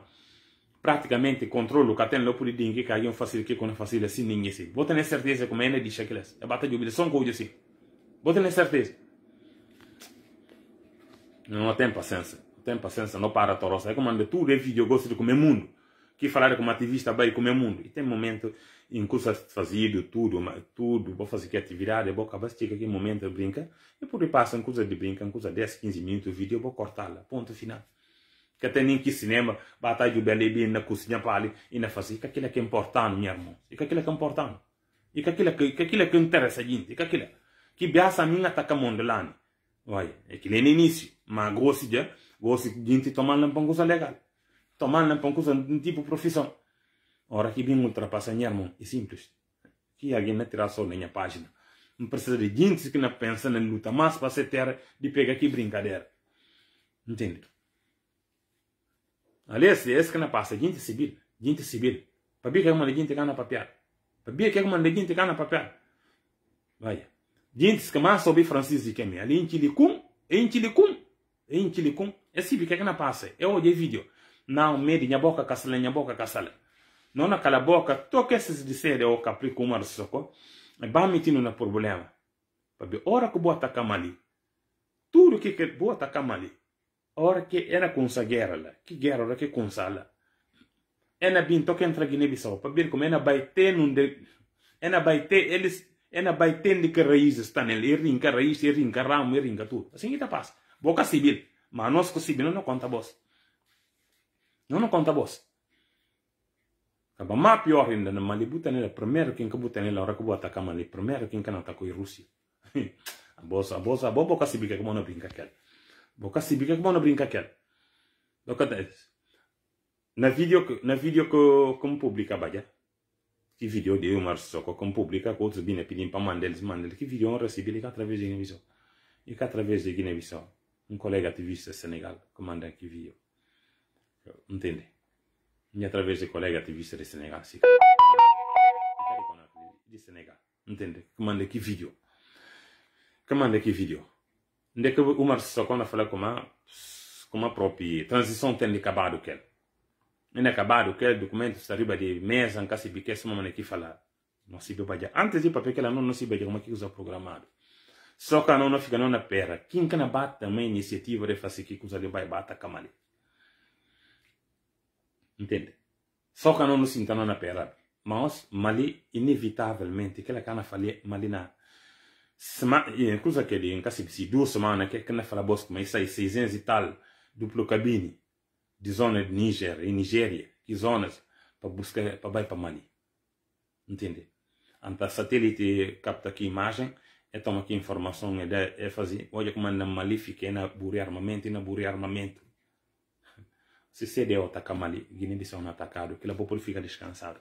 praticamente controlo que tem lá por dentro que caiu fácil que quando fácil assim ninguém assim. Bota ter certeza como é que ele diz aquilo. É batalha de obediência são coisas assim. Vou ter certeza. Não tem paciência. Não tem paciência, não para a torosa. É como anda tudo é vídeo, eu gosto de comer mundo. Que falar como ativista vai comer mundo. E tem momento em que é satisfazido, tudo, tudo. Vou fazer que atividade, vou acabar, chega aqui momento, brinca. E por aí passa, em coisa de brinca, em coisa de 10, 15 minutos, o vídeo, eu vou cortá-la. Ponto final que até nem que cinema batalha e belebi na cozinha para ali e na fazer que aquilo é que é importante meu irmão e que aquilo é que é importante e que aquilo é que, que aquilo é que interessa gente e que aquilo é ki biasa minga taka mondo lani wai ekile ni nisi ma gosi je gosi jinti toman na pangusa legal toman na pangusa un tipo profissão ora que bem ultrapassar irmão é simples que alguém não tirar só na página não precisa de gente que não pensa na luta mas para se ter de pegar que brincadeira entende aliás esse que não passa gente civil gente civil para ver que é uma gente que a papiar para ver que é uma gente que a papiar vai que mais sobre sobi francis kemi ali inchilikum inchilikum inchilikum esibi é pase e oje video na passe é vídeo não medi nyaboka kasale nyaboka kasale nona kala boka toke se de o capri kumar soko bem ba mitino na problema porque ora que boa atacar kamali tudo que que boa atacar kamali ora que era consagera la que guerra ora que consala ena é binto que entra guiné bissau pabe como é na baite não de é na baite eles एना बाई तेन कर रईस तनेल इरिंग कर रईस इरिंग कर राम इरिंग कर तू assim ita passa boca civil manos com civil não conta boss não não conta boss Aba ma pior ainda na Malibu tenela primeiro quem que botar nela hora que botar cama ali primeiro quem que não tá com a Rússia a bossa a bossa a boa boca civil que como não brinca aquela boca civil que como não brinca aquela Doca na vídeo na vídeo que como publica baia ti vídeo de Omar só cum publica cu oți bine pidim pa mandel mandel ti video recibile ca através de Guinea-Bissau. E ca através de Guinea-Bissau, um colega ativista Senegal que manda vídeo. Entende? E através de colega ativista de Senegal, sim. De Senegal, entende? Que manda comanda vídeo. Que manda vídeo. Onde é que o Omar Soko anda a com a, com a própria transição tem do que ela. nenda kabari ukela documento sariba de mesa nkasi bike soma mane kifala nosibe baja antes si pekela no nosibe baja kumaki kuza programado soka no nofika no na pera kin kana bata ma iniziativa di fasi ki kuza de bai bata kamale entende soka no nosinta no una pera ma os mali inevitavelmente kela kana fali mali na sema eh, kuza kele nkasi bisi duo soma na kela kana fala bosk ma isa 600 e tal duplo cabine de zona de Níger e Nigéria, que zonas para buscar, para vai para Mali. Entende? Então, satélite capta aqui imagem, é toma aqui informação, é, de, é fazer, olha como na Mali fica, é na buri armamento, e é na buri armamento. Se CDO atacar Mali, Guiné-Bissau não atacado, porque a população fica descansada.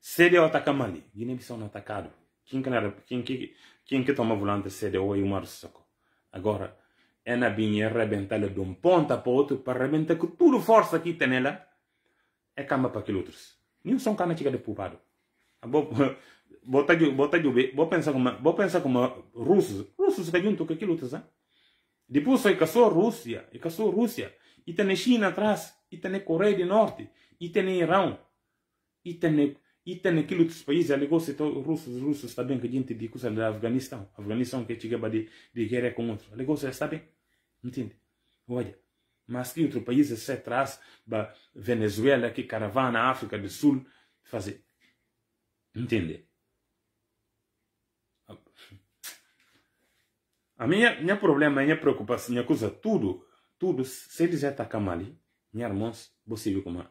CDO atacar Mali, Guiné-Bissau não atacado. Quem que, quem que, quem que toma volante CDO e o Marçoco? Agora, é na binha arrebentá-la de um ponto para outro, para arrebentar com tudo força que tem nela, é cama para aqueles outros. Nenhum são cana chega de poupado. Vou, pensar como, vou como russos, russos que junto com aquilo outros, hein? Depois só caçou Rússia, e caçou Rússia, e tem China atrás, e tem Coreia do Norte, e tem Irão, e tem e tem aqueles outros países alegou negócio. to, russos russos está bem que a gente diz que é Afeganistão Afeganistão que chega de de guerra com outro alegou negócio está bem Entende? Olha, mas que outro país se é traz para Venezuela, que é caravana África do Sul fazer? Entende? A minha, minha problema, minha preocupação, minha coisa, tudo, tudo, se eles atacam ali, minha irmã, você viu como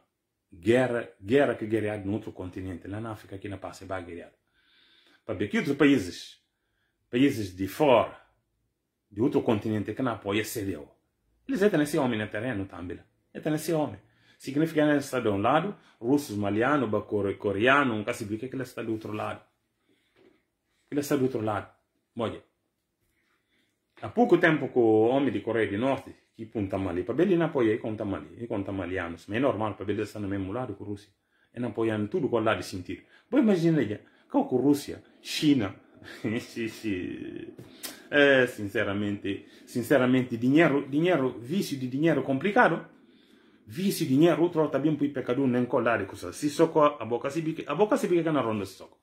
guerra, guerra que é guerreado no outro continente, lá na África, aqui na parte é guerreado. Para ver que outros países, países de fora, de outro continente que não apoia CDAO. Eles é nesse homem no terreno também. É nesse homem. Significa que ele está de um lado, russos, maliano, coreano, nunca se que ele está do outro lado. Ele está do outro lado. Olha. Há pouco tempo que o homem de Coreia do Norte, que punta mali, para ele não apoia e conta mali, e conta malianos. Mas é normal, para ele estar no mesmo lado com a Rússia. E não apoia em tudo o lado de sentido. Pois imagina, que a Rússia, China, sim sim é, sinceramente, sinceramente, dinheiro, dinheiro, vício de dinheiro complicado. Vício de dinheiro, outro também para pecador nem colar de coisa. Se soco, a boca se bica, a boca se bica na ronda se soco.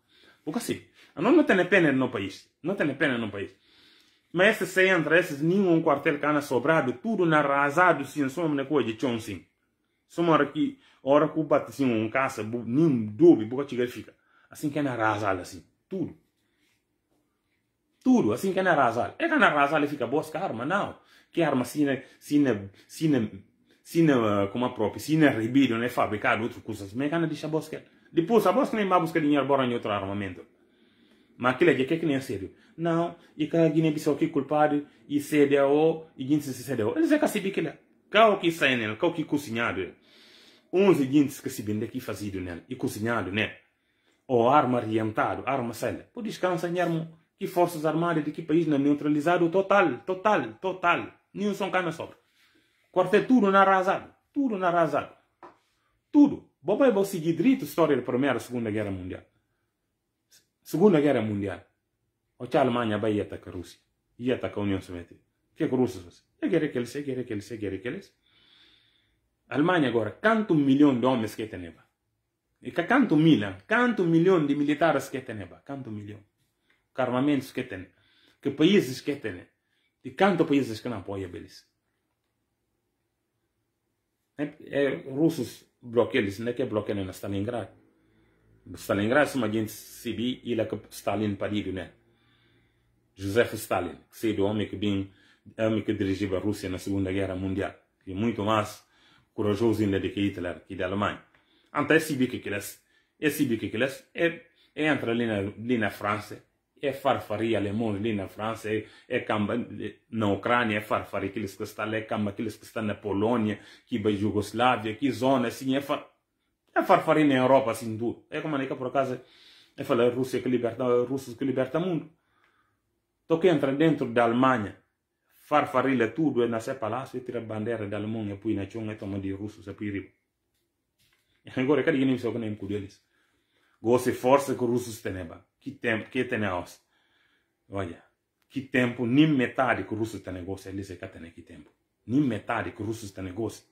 Boca se. A não, não tem pena no país. Não tem pena no país. Mas esses centros, esses nenhum quartel que anda sobrado, tudo na arrasado, sim, somos na coisa de chão, sim. Somos aqui, hora que bate assim um caça, nem dobe, boca tigre fica. Assim que é na arrasada, assim, tudo. Tudo, assim que é na razal. É que na razal fica boas arma, não. Que arma sina, sina, sina, sina, ah, como a própria, sina ribido, né? assim. é fabricado, outras coisas. Mas que não deixa boas Depois, a boas nem vai buscar dinheiro bora em outro armamento. Mas aquilo é que nem é sério. Não, e que a Guiné-Bissau que culpado, e CDO, e Guiné-Bissau CDO. Eles é que se que ele Qual que sai nele, qual que cozinhado. 11 guiné que se vende aqui fazido nele, e cozinhado né Ou arma orientado, arma séria. Pô, descansa, irmão que forças armadas de que país não neutralizado total, total, total. Nenhum som cana sobre. Corte é tudo na arrasado, tudo na arrasado. Tudo. boba é seguir direito a história da Primeira e Segunda Guerra Mundial. Segunda Guerra Mundial. O que a Alemanha vai atacar a Rússia e atacar a União Soviética. O que é que os russos É guerra que eles, é guerra que eles, é guerra que eles. A Alemanha agora, quanto milhão de homens que tem? E quanto milha quanto milhão de militares que tem? Quanto milhão? armamentos que tem, que países que tem, e quantos países que não apoiam eles. É, é, russos bloqueiam eles, não é que bloqueiam na Stalingrad. Stalingrad, se uma se vi, ele que Stalin pariu, né? Joseph Stalin, que seria o homem que bem, homem que dirigiu a Rússia na Segunda Guerra Mundial, que é muito mais corajoso ainda do que Hitler e da Alemanha. Então, esse bico que eles, esse bico que eles, é, é entra ali na, ali na França, é farfaria alemão ali na França, é, é camba é, na Ucrânia, é farfaria aqueles que estão lá, é camba aqueles que estão na Polônia, que vai Jugoslávia, que zona, assim, é, far, é farfaria na Europa, assim, tudo. É como é que por acaso é falar Rússia que liberta, Rússia que liberta o mundo. Então que entra dentro da Alemanha, farfaria tudo, é nascer palácio, e é tira a bandeira da Alemanha, põe na chonga, é toma de russos, é põe riba. Agora, cadê que nem me soube nem com eles? Gosto e força que os russos têm, que tempo que teneos. Olha, que tempo, nem metade que o russo tem negócio, ele é que tem que tempo. Nem metade que o russo tem negócio,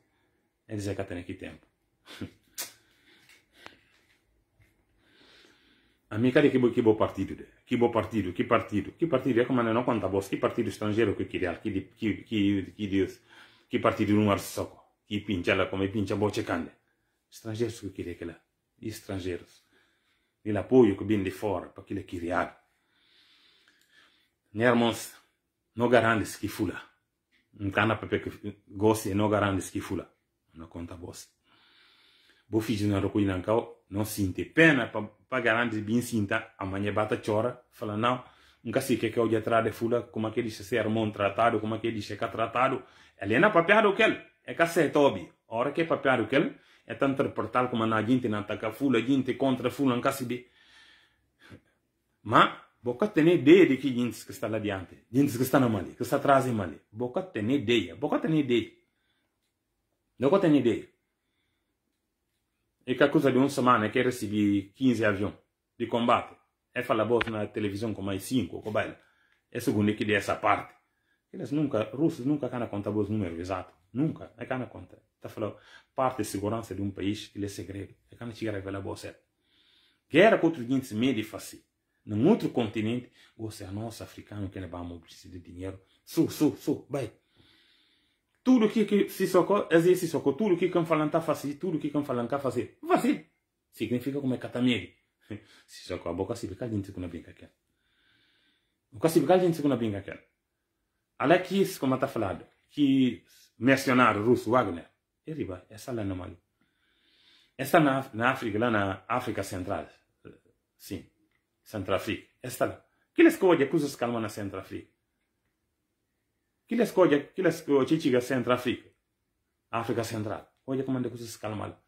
ele é que tem que tempo. A mim, cadê que, que bom partido? Que bom partido? Que partido? Que partido? É como não conta a voz. Que partido estrangeiro que queria? Que, que, que, que Deus? Que partido não era soco? Que pincha lá como pincha boche cande? Estrangeiros que queria que lá. Estrangeiros l'appoggio che viene di fuori per chi le chiriaga. irmãos não garante schifula. Un cana pepe gossi e no garante schifula. Non conta boss. Bo figi na roku ina nkao, non sente, pena pa, pa garante bem sinta, a mania bata chora, fala não, se quer que que odia trade fula, como que dice ser mon tratado, como que dice que tratado. Helena papiado que é que se tobi. Ora que papiado é que e é të como ku gente na ataca në a ka contra gjinti kontra fulla de mas Ma, bokat të de que dhe ki está lá diante djante, gjintis está në mali, kësta trazi mali, bokat të ne deje, bokat të ne deje, bokat të ne e E a coisa de uma semana que recebi 15 aviões de combate. É fala boa na televisão com mais 5, com baila. É segundo que essa parte. Eles nunca, russos nunca querem conta os números exato, nunca, é não conta. Está falando, parte de segurança de um país, ele é segredo, é não chegar a revelar Guerra contra os guintes meio fácil. Num outro continente, você é nosso africano que não vai mobilizar de dinheiro. Su, su, su, vai. Tudo que, que se socorre, existe eh, socorro, tudo que can falam está fácil, tudo que can falam está fácil. Fácil. Significa como é catamiri. Se socorre a boca, se fica gente com a brinca aqui. O que se fica gente com a brinca aqui. Alexis, como está falado, que mercenário russo Wagner, É vai, essa lá no Mali. Essa na, na África, lá na África Central, sim, centro Centro-África. essa lá. Que eles colhem coisas calma na Centrafrica. Que eles colhem, que eles colhem centro África Central. Olha como é coisas calma lá.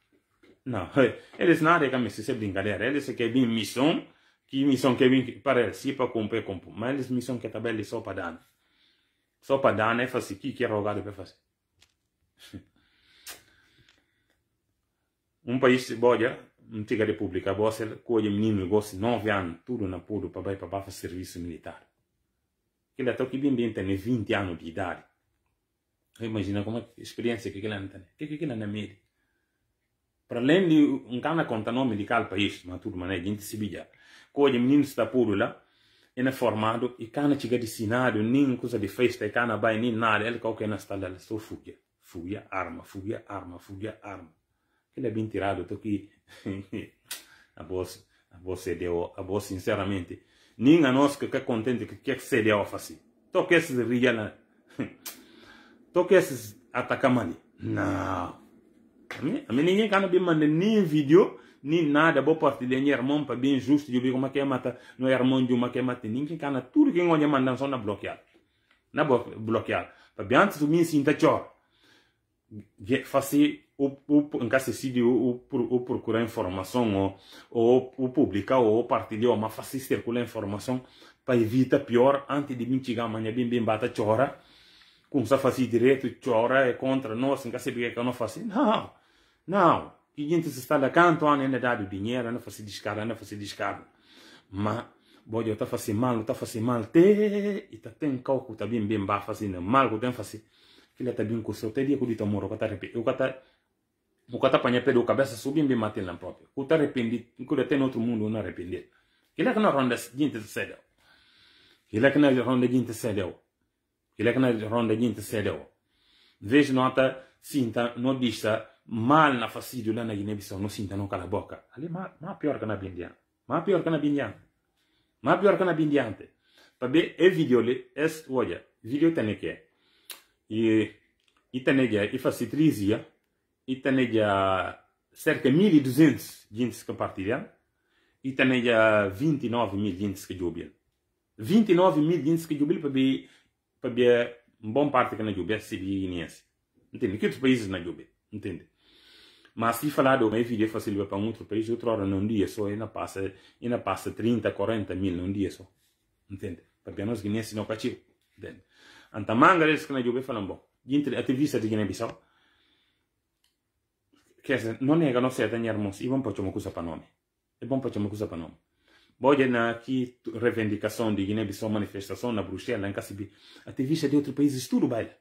Não, eles não reclamam se isso é brincadeira. Eles é querem vir missão, que missão que vem para eles, se para cumprir, cumprir. Mas eles missão que também eles só para dar. Só para dar uma né? ênfase aqui, que é rogado para fazer. Um país de boja, antiga tem república, você colhe menino, gosta nove anos, tudo na puro, para ir para fazer serviço militar. Que ele até que bem bem tem 20 né? anos de idade. Imagina como é a experiência que ele tem. O né? que que ele tem é mede? Para além de um cara contar nome de cada país, mas tudo, mas a é gente se bija. Colhe menino está puro lá, é formado e kana chiga de cenário nem coisa de festa e não vai nem nada ele qualquer na sala ele só fugia fugia arma fugia arma fugia arma ele é bem tirado tô aqui a voz a voz deu, a voz sinceramente nem a nós que é contente que quer cedeu a fazer tô que esses ria na tô que esses atacamani não a mim a mim ninguém cana bem manda nem vídeo nem nada, boa parte de irmão para bem justo, de vi como é que é mata, não é irmão de uma que é mata, ninguém cana, tudo que é ia mandar só na bloquear. Na bloquear. Para bem antes, de mim sinta tchau. Fazer o, o, em caso de o, o, procurar informação ou, ou, ou publicar ou partilhar, mas fazer circular informação para evitar pior antes de mim chegar amanhã bem bem bata chora com se fazer direito chora é contra nós em caso de que eu não faço não não gente si sta accanto a ah, ne dà dinheiro, a ne fa si discarga, a ne fa si discarga. Ma voglio ta fasi mal, ta fasi mal te, e ta ten kau ku ta bin bin ba fasi ne mal ku ten fasi. Filha ta bin ku so te dia ku dita moro kata repe, u kata u kata panya pe do cabeça subim bin matin lan proprio. Ku ta arrependi, ku da ten outro mundo na arrependi. Filha que na ronda gente se cedeu. Filha que na ronda gente se cedeu. Filha que na ronda gente se cedeu. Vejo nota, sinta, nodista, mal na fastidio na Guiné-Bissau no sintano kala boca. ali ma ma pior que na bindian ma pior que na bindian ma pior kana bindiante vídeo e vídeo le vídeo woja video teneke e itaneja e facitrizia itaneja cerca de 1200 jeans que partilham e taneja 29 mil jeans que jubiam 29 mil jeans que para pabe pabe bom parte que na jubia se guineense entende que outros países na jubia entende mas se falar do meu vídeo facilita para um outro país, outra hora num dia só, ainda passa, ainda passa 30, 40 mil num dia só. Entende? Porque nós guinéis não cachimbo. Entende? Então, manga deles que na Juve falam, bom, entre ativista de Guiné-Bissau, que não nega, não sei, tem irmãos, e vão para uma coisa para nome. E bom para uma coisa para nome. Boja na que reivindicação de Guiné-Bissau, manifestação na Bruxelas, em Cacibi, ativista de outro país, tudo baile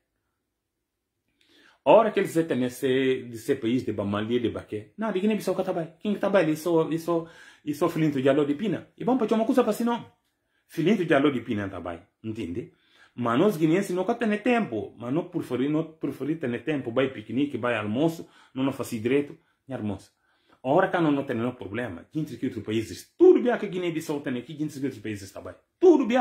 hora que eles têm de país de Bamali de Baque, não de Guiné-Bissau que trabalha, quem trabalha isso isso isso filinto de alô de pina, e bom para uma coisa para não, filinto de alô de pina trabalha, entende? Mas nós guineenses não tem tempo, mas não preferir não preferir ter tempo, vai piquenique, vai almoço, não nos faz direito, nem almoço. A hora que não temos nenhum problema, gente que outros países, tudo bem que Guiné-Bissau tem aqui, gente que outros países trabalha, tudo bem.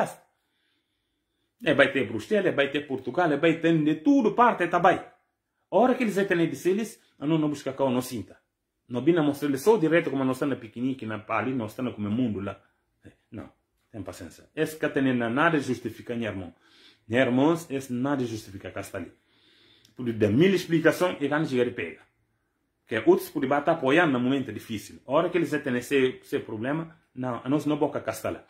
É vai ter Bruxelas, é, vai ter Portugal, é, vai ter de tudo parte é, trabalha hora que eles entram de eles, eu não, não busca cá, não sinta. Não bina mostrar só direto como nós estamos pequenininho, na, ali nós estamos como mundo lá. É, não, tem paciência. Esse que tem nada justifica, minha né, irmão, Minha né, irmã, esse nada justifica cá está ali. Por dar mil explicações, e não chegar e pega. Porque é outros por estar apoiando no momento difícil. A hora que eles têm esse, esse problema, não, a nós não boca cá está lá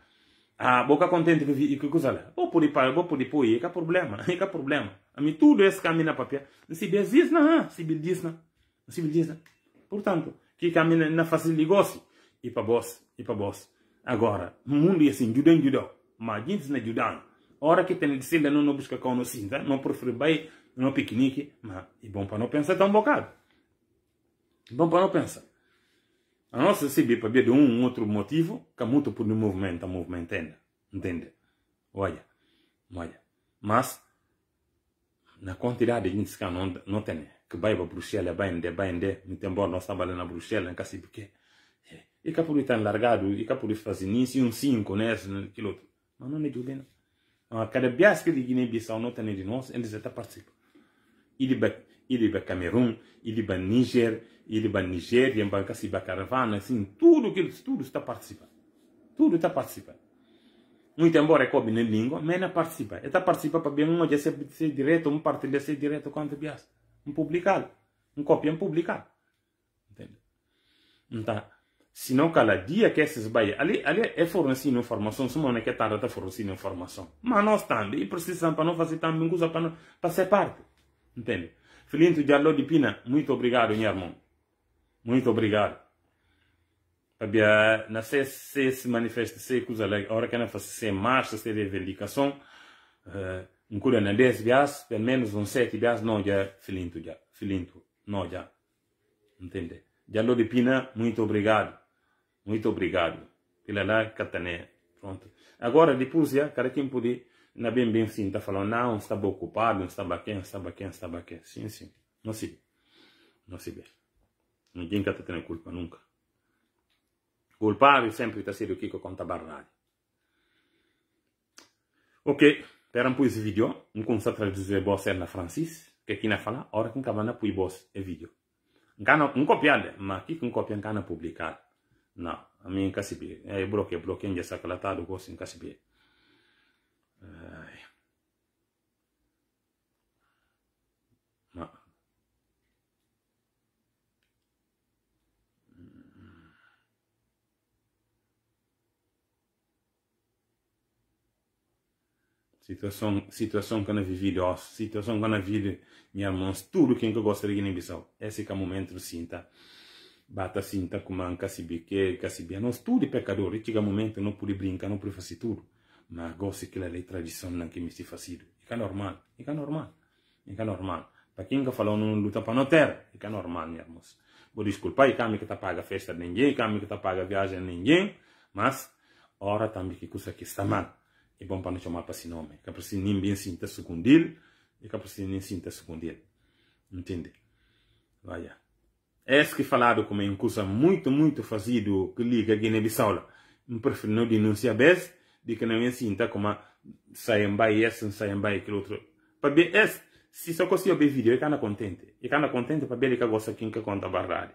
ah boca contente que que lá vou por para vou por por é que problema é que problema a mim tudo esse caminho na papel se diz não se diz não se diz não portanto que caminho na fácil negócio e para boss e para boss agora mundo é assim judão judão mas gente não é judão hora que tem de ser não não busca com nós cinta não prefere bem não piquenique mas e é bom para não pensar tão tá bocado bom para não pensar a nossa CB para ver de um outro motivo, que é muito por movimento, a movimento entende. É, entende? Olha, olha. Mas, na quantidade de gente que não, não tem, né? que vai para Bruxelas, vai ender, vai ender, muito embora nós trabalhamos na Bruxelas, não sei porquê. É, e que por estar largado, e que por fazer isso, um cinco, né? né, aquilo outro. Mas não é né? de Então, cada vez que de Guiné-Bissau não tem de nós, eles até participam. E de bem iliba Camerun, iliba Níger, iliba Nigéria, Mbangaciba Caravana, assim, tudo que tudo está participando. Tudo está participando. Muito embora é cobre na língua, mas não participa. Está participa para bem um dia é ser, ser direto, um partilhar é ser direto quanto bias. Um publicado. Um cópia, um publicado. Entende? Então, se não cala dia que esses baia ali ali é fornecido informação assim, se não é que tarda está fornecido informação assim, mas nós também precisamos para não fazer também coisa para para ser parte entende Filinto Diallo de Pina, muito obrigado, minha irmã. Muito obrigado. não sei se se manifesta se coisa a hora que não faz se marcha se reivindicação, eh, um cura na 10 bias, pelo menos um 7 dias não já filinto já, filinto, não já. Entende? Diallo de Pina, muito obrigado. Muito obrigado. Pela lá, Catané. Pronto. Agora, depois, já, cara, tempo de Ainda bem, bem sim, está falando, não, estava ocupado, estava aqui, estava aqui, estava aqui. Sim, sim. Não se Não se vê. Ninguém está tendo culpa nunca. Culpável sempre está sendo o Kiko conta barragem. Ok, para um pouco esse vídeo, não consigo traduzir o boss na francis que aqui na fala, ora que acaba na pui boss é vídeo. Não, não copiado, mas aqui que copia não publicar Não, a mim não se vê. É bloqueio, bloqueio, já saca o boss não se vê. situação, situação que eu vivi ó situação que eu vivi minha mão, tudo que eu gostaria de Guiné-Bissau. Esse é o momento, sim, tá? Bata sinta tá com manca, se bique, se bia, nós tudo pecador, e chega momento não pude brincar, não pude fazer tudo. Mas gosto que ela é tradição não que me se fazido. é normal, é normal, é normal. Para quem que falou não luta para não ter, é normal, minha irmã. Vou desculpar, e cá que tá paga festa a ninguém, cá que tá paga viagem a ninguém, mas, ora também que isso aqui está mal e bom para não chamar para si nome. Que a pessoa nem bem sinta secundil e que a pessoa nem sinta secundil. Entende? Olha. Esse que falado como é uma coisa muito, muito fazido que liga a Guiné-Bissau. Não prefiro não denunciar bem, de que não é sinta como sai em e esse, sai em baia, aquele outro. Para ver esse, se só consigo ver vídeo, eu não contente. Eu não contente para ver que gosta quem que conta a verdade.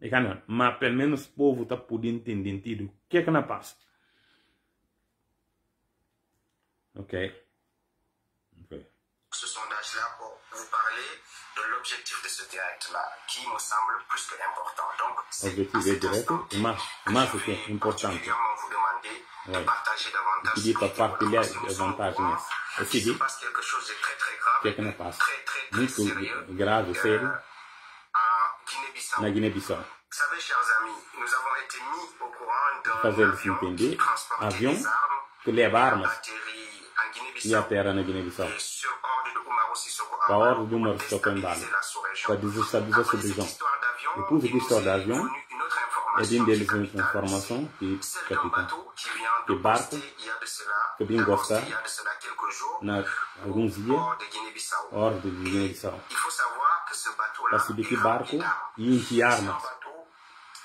Eu não. Mas pelo menos o povo está podendo entender o que é que não passa. OK. okay. Ce sondage-là pour vous parler de l'objectif de ce direct-là, qui me semble plus que important. Donc, l'objectif de direct, ma, c'est important. Je vais vous demander de partager davantage. Il dit pas partager davantage. Et si dit, passe quelque chose de très très grave, quelque très très, très sérieux, grave, sérieux. En Guinée-Bissau. guinée Vous savez, chers amis, nous avons été mis au courant d'un avion qui transportait des armes, que des armes terra na Guiné-Bissau. É é a ordem La ordre du Morceau condamne sa déstabilisation. Le pouce d'histoire de est une des informations qui capitão, Que barco, que Bingosta, na alguns dias, ordem de Guiné-Bissau. Para subir que barco e enfiar-nos.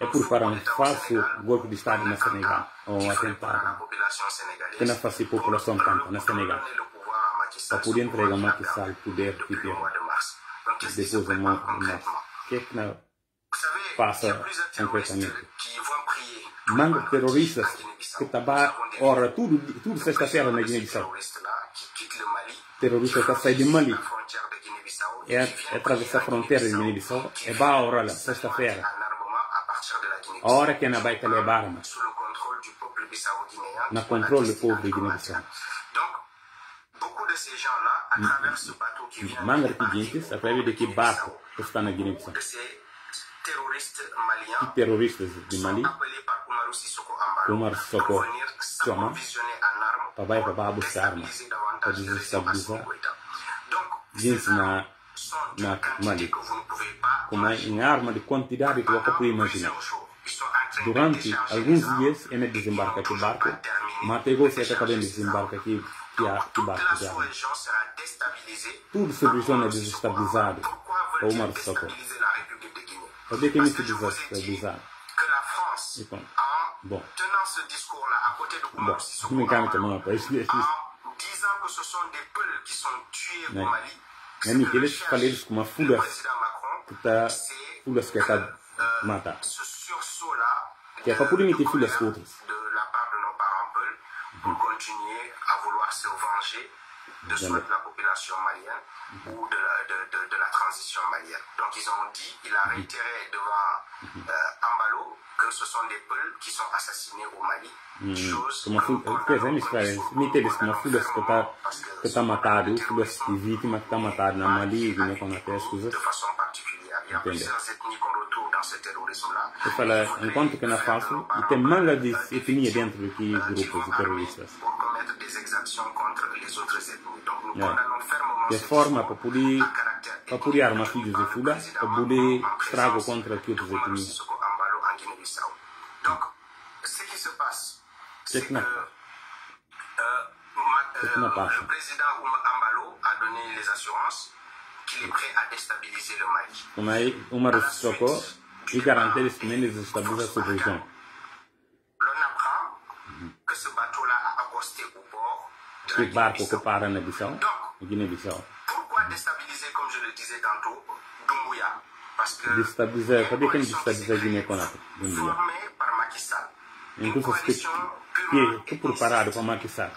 é preparar um falso golpe de Estado na Senegal, ou um atentado que não faça a população tanto na Senegal, para poder entregar a Sall poder que poder depois da morte de Macky. O que é que não passa concretamente? Manga terroristas que trabalham ora tudo, tudo sexta-feira na Guiné-Bissau. Terroristas que saem de Mali é, é atravessar a fronteira de Guiné-Bissau, é barra lá, sexta-feira. Ahora que na vai levar na controle do povo de Guiné-Bissau. Manga pedintes, através de que barco que está na Guiné-Bissau. Que terroristas de Mali, Omar Sissoko Tchoma, para vai para Babu Sarma, para desestabilizar. Gente na na Mali, como uma arma de quantidade que você pode imaginar. Durante alguns dias, ele desembarca aqui barco, Matego se acaba desembarca aqui aqui a, barco já. Tudo sobre João é desestabilizado. É uma Soko. Por que que me desestabilizado? Então, bom. Bom, me calma também, rapaz. Né? Né, Miquel, eles falam eles com uma fuga que está... Fuga que está mata qui a pas pour limiter fou les euh, de la part de nos parents peuls, pour mhm. continuer à vouloir se venger de soit de la population malienne mhm. ou de la, de, de, la transition malienne. Donc ils ont dit, il a mhm. réitéré devant euh, Ambalo que ce sont des Peuls qui sont assassinés au Mali. Chose que fazendo isso, cara. Mete desse uma filha que tá que tá matado, filha que vítima que tá matada na Mali, que não acontece coisa. De pas ça. il y e la enquanto que na Faso e tem de dentro de grupos de terroristas de de fuga para poder Donc, ce qui c'est que, euh, euh, le président Ambalo a donné les assurances qu'il est prêt à déstabiliser le Mali. e garantir esse menos estabiliza a subregião. Que barco que para na Bissau? Guiné-Bissau. Destabilizar, cadê é quem destabiliza destabilizar Guiné-Conakry? Dumbuya. Então, se você que preparado para Macky Sall.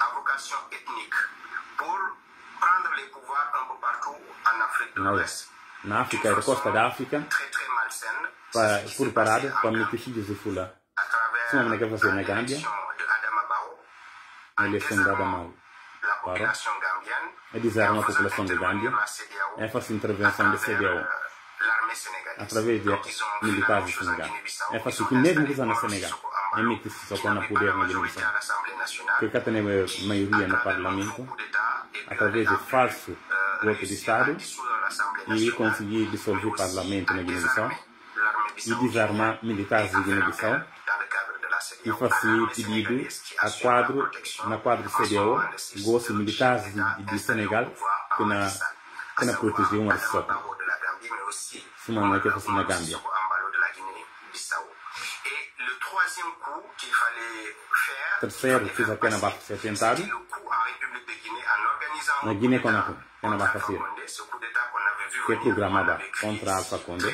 En Afrique, na África, na costa da África por parada para me deixar de fula. Se não me quer fazer na Gâmbia, ele é fundada mal. Para é desarmar a população de Gâmbia, é fazer intervenção da CDO. através de militares do Senegal. É fazer que mesmo que na Senegal, é meter que se sopra na poder na Guiné-Bissau. Que cá a maioria no parlamento, através de falso voto de Estado, e conseguir dissolver o parlamento na Guiné-Bissau yu desarmar militares de guiné bissau e fazer yéene tijjiidu ak quadre na quadro CEDEAO gosto militares du Sénégal kuna kuna protéger Umaro Sissoco sumanakeko suna Gambia terceiro fiz a pena baixa ser tentado na Guiné-Conakry pena é baixa ser que é programada contra a Alfa Condé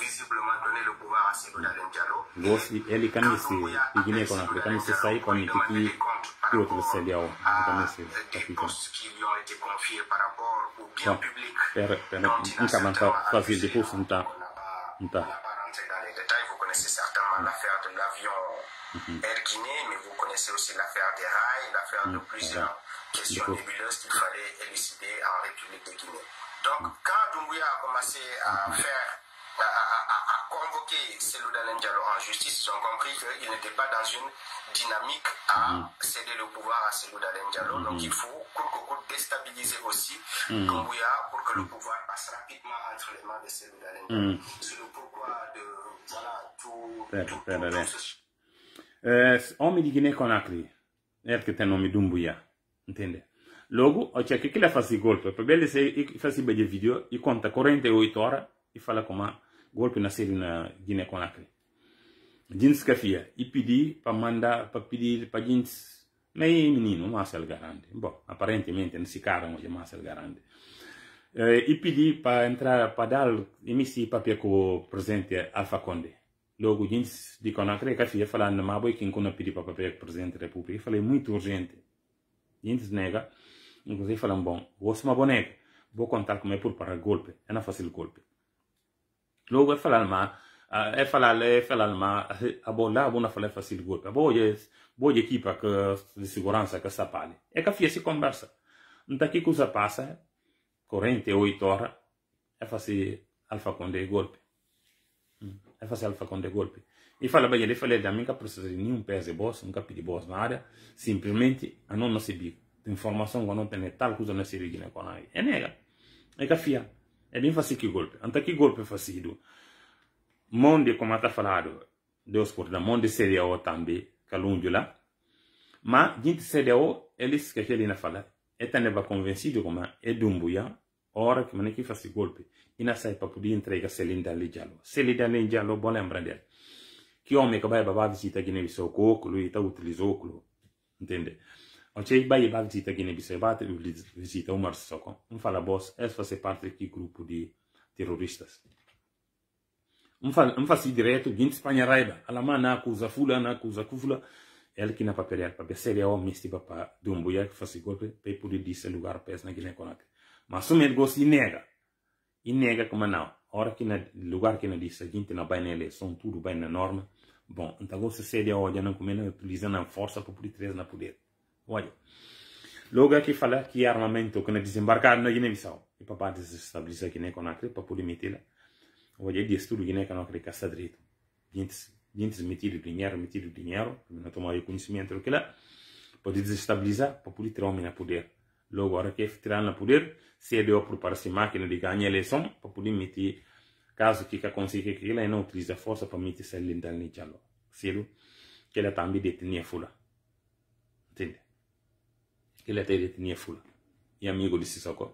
visiblement donné le pouvoir à Sidou Diallo. Vous aussi, et les qui viennent qu'on a fait, comme c'est ça, il faut qu'on qui pour le CDAO, les postes qui lui ont été confiés par rapport au bien public. Permettez-moi, nous avons pas vu des postes, on n'a pas rentré dans les détails. Vous connaissez certainement l'affaire de l'avion mhm. Air Guinée, mais vous connaissez aussi l'affaire des rails, l'affaire de mhm. plusieurs questions nébuleuses qu'il fallait élucider en République de Guinée. Donc, quand Dumbuya a commencé à mhm. faire à convoquer a convoqué Diallo en justice. Ils ont compris qu'il n'était pas dans une dynamique à mm. céder le pouvoir à Seloudalen Diallo. Mm. Donc il faut court, court, déstabiliser aussi mm pour que le pouvoir passe rapidement entre les mains de Seloudalen Diallo. Mm. C'est le pourquoi de voilà, tout, tout, tout, tout ce... uh, omi jingine konakri erke tenomi dumbuya entende logo o ceke kila fasi golpe a fait des vidéos. il compte 48 heures E fala como golpe na seri na guiné conakry jins kafia ipidi pamanda papidi pajins Não é menino Marcel garande bom aparentemente nesse cara hoje Marcel garande eh, E ipidi para entrar para dar emisi papel com presente alfa conde logo jins de conakry kafia falando mabo quem kuna pedi para papel presente república falei muito urgente jins nega inclusive falando bom vou ser uma boneca vou contar como é por para golpe é na fácil golpe logo falal ma eh, e falal e falal ma eh, abo eh? mm. la bona falal fasil golpe abo ye bo ye equipa que de segurança que sa pale é que fia se conversa nta que coisa passa 48 horas é fazer alfa com de golpe é fazer alfa com de golpe e fala bem ele falei da minha precisa de nenhum peso de boss nunca pedi boss na área simplesmente a não não se bico informação quando tem tal coisa não se liga com aí é nega é que fia É bem fácil que golpe. Então que golpe é fácil? Monde, como está falado, Deus por da monde o também, calúndio lá. Mas, gente CDO, eles que ele na fala, é também convencido como é dumbuia, hora que que faz golpe. E na sai para poder entregar Celinda Lidialo. Celinda Lidialo, bom lembrar dele. Que homem que vai babá visita Guiné-Bissau com óculos e está utilizando óculos. Entende? Acei que ba vizita Guiné Bissau, visita Omar Sissoko. Um fala boss, é eles fazem parte daqui grupo de terroristas. Um fala, um fala assim direto, Guiné Espanha raiba, alamana acusa fulana, acusa cufula. Ele que na papel para ser seria é homem estiva para Dumbuia que faz golpe, para poder disse lugar pés na Guiné Conakry. Mas o negócio e nega. E nega como não. Hora que na lugar que na disse, gente na bem nele, são tudo bem na norma. Bom, então você se a ordem não comendo, utilizando a força para poder trazer na poder. Olha, logo aqui fala que armamento que não desembarcar na é Guiné-Bissau. E para desestabilizar a Guiné-Conakry, para poder metê-la. Olha, diz tudo Guiné-Conakry caça direito. Gente metido dinheiro, metido dinheiro, não tomar o conhecimento do que lá. Pode desestabilizar para poder ter homem a poder. Logo, agora hora que é tirar na poder, se CDO prepara-se máquina de ganhar a eleição para poder meter caso que consiga que ele não utiliza força para meter essa lenda no diálogo. Cedo, que ela também detinha fula. Entende? Ele até tinha fula. E amigo de Sissoko.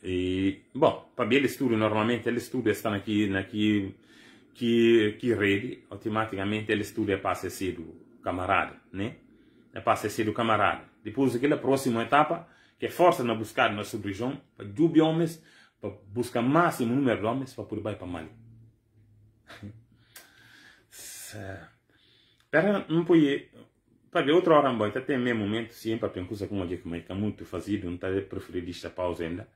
E, bom, para ele estudo, normalmente ele estuda, está aqui, aqui que, que rede, automaticamente ele estuda para ser do camarada, né? É para ser do camarada. Depois, aquela próxima etapa, que é força na buscar na região, para dubir homens, para buscar máximo número de homens, para poder ir para Mali. Pera, não pode para outra hora, então, até mesmo momento, sempre para coisa como é que é muito fazido, não está de preferir esta pausa ainda.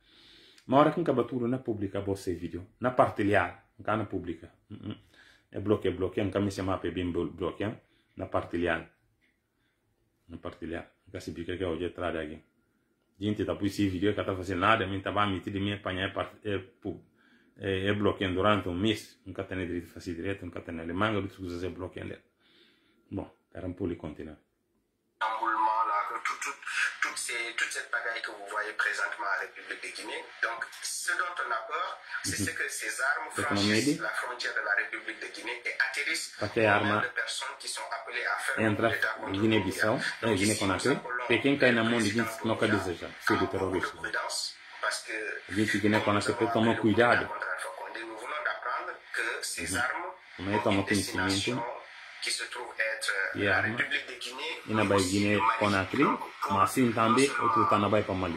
Mas hora que nunca baturo na publica você vídeo, na partilhar, nunca na publica. Hum, hum. É bloqueio, é bloqueio, é nunca me chamar para é bem bloqueio, na partilhar. Na partilhar, nunca se pica que hoje é trade aqui. Gente, está por esse vídeo que está fazendo nada, mim a tá bem metido, me apanhar é, é, é, é bloqueio durante um mês, nunca tem direito de fazer direto, nunca tem alemão, outras coisas é bloqueio. Bom, era um pulo e continuar. présentement en République de Guinée. Donc, ce dont on a peur, c'est mhm. que ces armes franchissent la frontière de la République de Guinée et atterrissent dans les personnes qui sont appelées à faire En Guinée-Bissau, en Guinée-Conakry, et qui est un monde qui n'a pas déjà, c'est des terroristes. Parce que, Guinée-Conakry, comme un cuidado. Nous voulons apprendre que ces mhm. armes ont une destination qui se trouve être euh, la République de Guinée, ina bay Guinée Conakry, ma sintambe, otu tanabay pamali.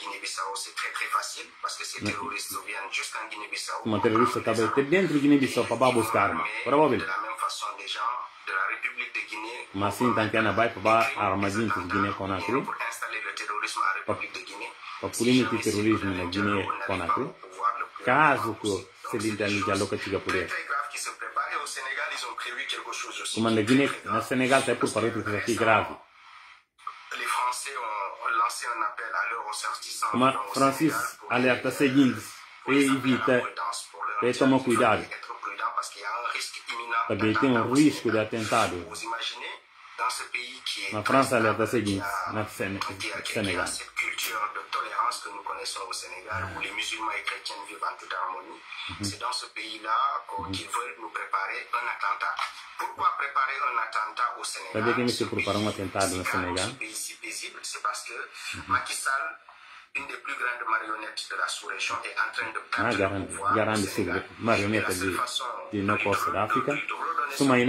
Guiné-Bissau, c'est très très facile parce que ces terroristes viennent jusqu'en Guinée-Bissau. Uma terrorista estava até dentro de Guiné-Bissau para buscar arma. Provavelmente. façon, gens de la République de Guinée. Mas sim, tantiana vai para babar armadinhos de Guiné-Conakry. Pour installer le terrorisme République de Guinée. Para punir o terrorismo na Guiné-Conakry. Caso que se lhe dá locativa poder. Como na Guiné, na Senegal, está por parede que é grave. Francis alerte euh, à Francis alerta seguinte e evita e cuidado dans ce pays qui est... En France, a l'air assez guise, la Sénégal. Cette culture de tolérance que nous connaissons au Sénégal, où les musulmans et chrétiens vivent en toute harmonie, mhm. c'est dans ce pays-là euh, mhm. qu'ils mm veulent nous préparer un attentat. Pourquoi préparer un attentat au Sénégal Vous savez que nous préparons un attentat au Sénégal C'est paisible, c'est parce que mhm. Macky Sall, une des plus grandes marionnettes de la sous-région, est en train de prendre ah, marionnette de, de, de, de, de, de, de, de, de, d'Afrique. Souvent, il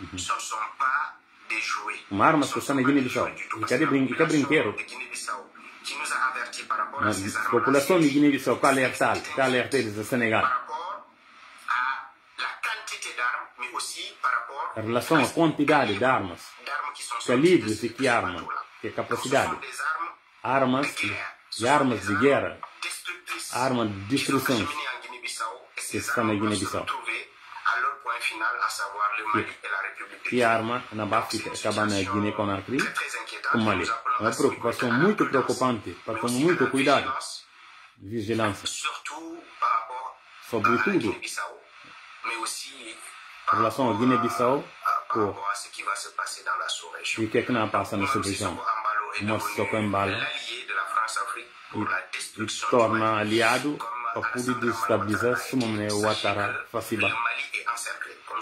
Uhum. que estão na Guiné-Bissau. Ica de brin, ica é brinqueiro. A população de Guiné-Bissau está alertada, está alertada desde Senegal. Em relação à quantidade de armas, calibres e é que arma que é capacidade. Armas e armas de guerra, armas de destruição que estão na Guiné-Bissau que arma na Báfrica acaba na Guiné-Conakry, o Mali. É uma preocupação muito preocupante, para tomar muito cuidado, vigilância, sobretudo em relação à Guiné-Bissau com o que é que não passa na sub-região. Mostra com embala e, torna aliado para poder destabilizar, se o Ouattara, Fassiba.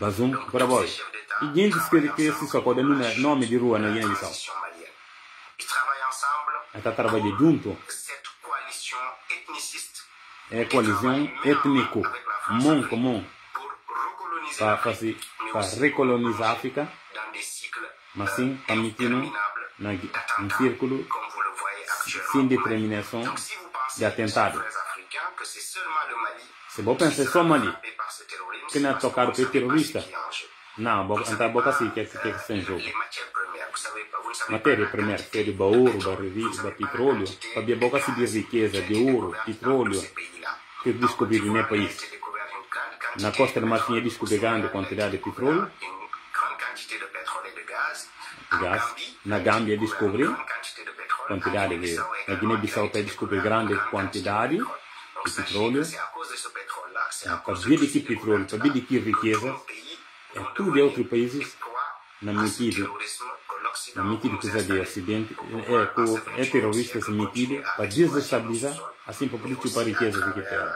bazum braboy que diskiri kesi soko de nuna nomi de rua na gina bisau ata trabalhando junto é coalizão étnico mão comum para fazer para recolonizar a África mas sim permitindo tá um círculo sem determinação de atentado então, se bo só somali, que não é tocar o terrorista? Não, a boca si che che sta in jogo Materia primeira, che de ouro, da revista da petróleo, abbia boca si di riqueza, de ouro, petróleo, que descobriram no país. Na costa é Martinha grande quantidade de petróleo, gás. Na Gâmbia descobriu quantidade de... Na Guiné-Bissau descobriu grande quantidade petróleo, a vida petróleo, a vida riqueza, é tudo de outros países, é na medida, na medida que é acidente, é, é, é terrorista se medida para desestabilizar, assim para participar riqueza do que tem. Eh,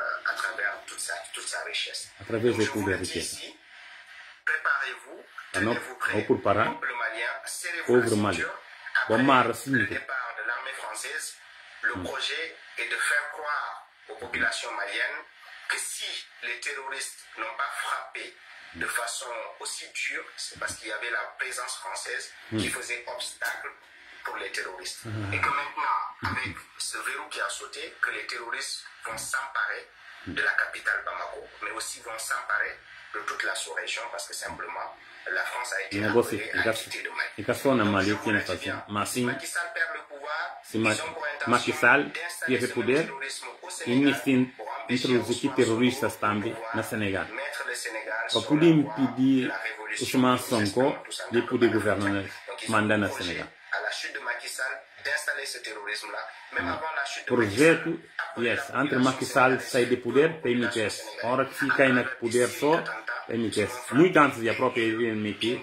através de tudo da riqueza. Não, ao preparar, houve Mali. Bomar, assim. O projeto é de hum. fazer croire population malienne que si les terroristes n'ont pas frappé de façon aussi dure, c'est parce qu'il y avait la présence française qui hmm. faisait obstacle pour les terroristes. Hmm. Et que maintenant, avec ce verrou qui a sauté, que les terroristes vont s'emparer de la capitale Bamako, mais aussi vont s'emparer de toute la sous-région parce que simplement, la France a été appelée à quitter le Mali. Et qu'est-ce qu'on a Mali qui est passé? Massi, c'est Macky Sall qui est au pouvoir. Il n'y a introduziu terroristes dans le Sénégal. Ko pudi impidi Ousmane Sonko de pudi gouverner mandat le Sénégal. À la chute de Macky Sall, d'installer ce terrorisme-là, même avant la chute de Macky Sall, Yes, entre Macky Sall et de poder, tem Or, si que poudre, na poder só, tem ITS. Muito a C'est ce qu'on a Macky Sall que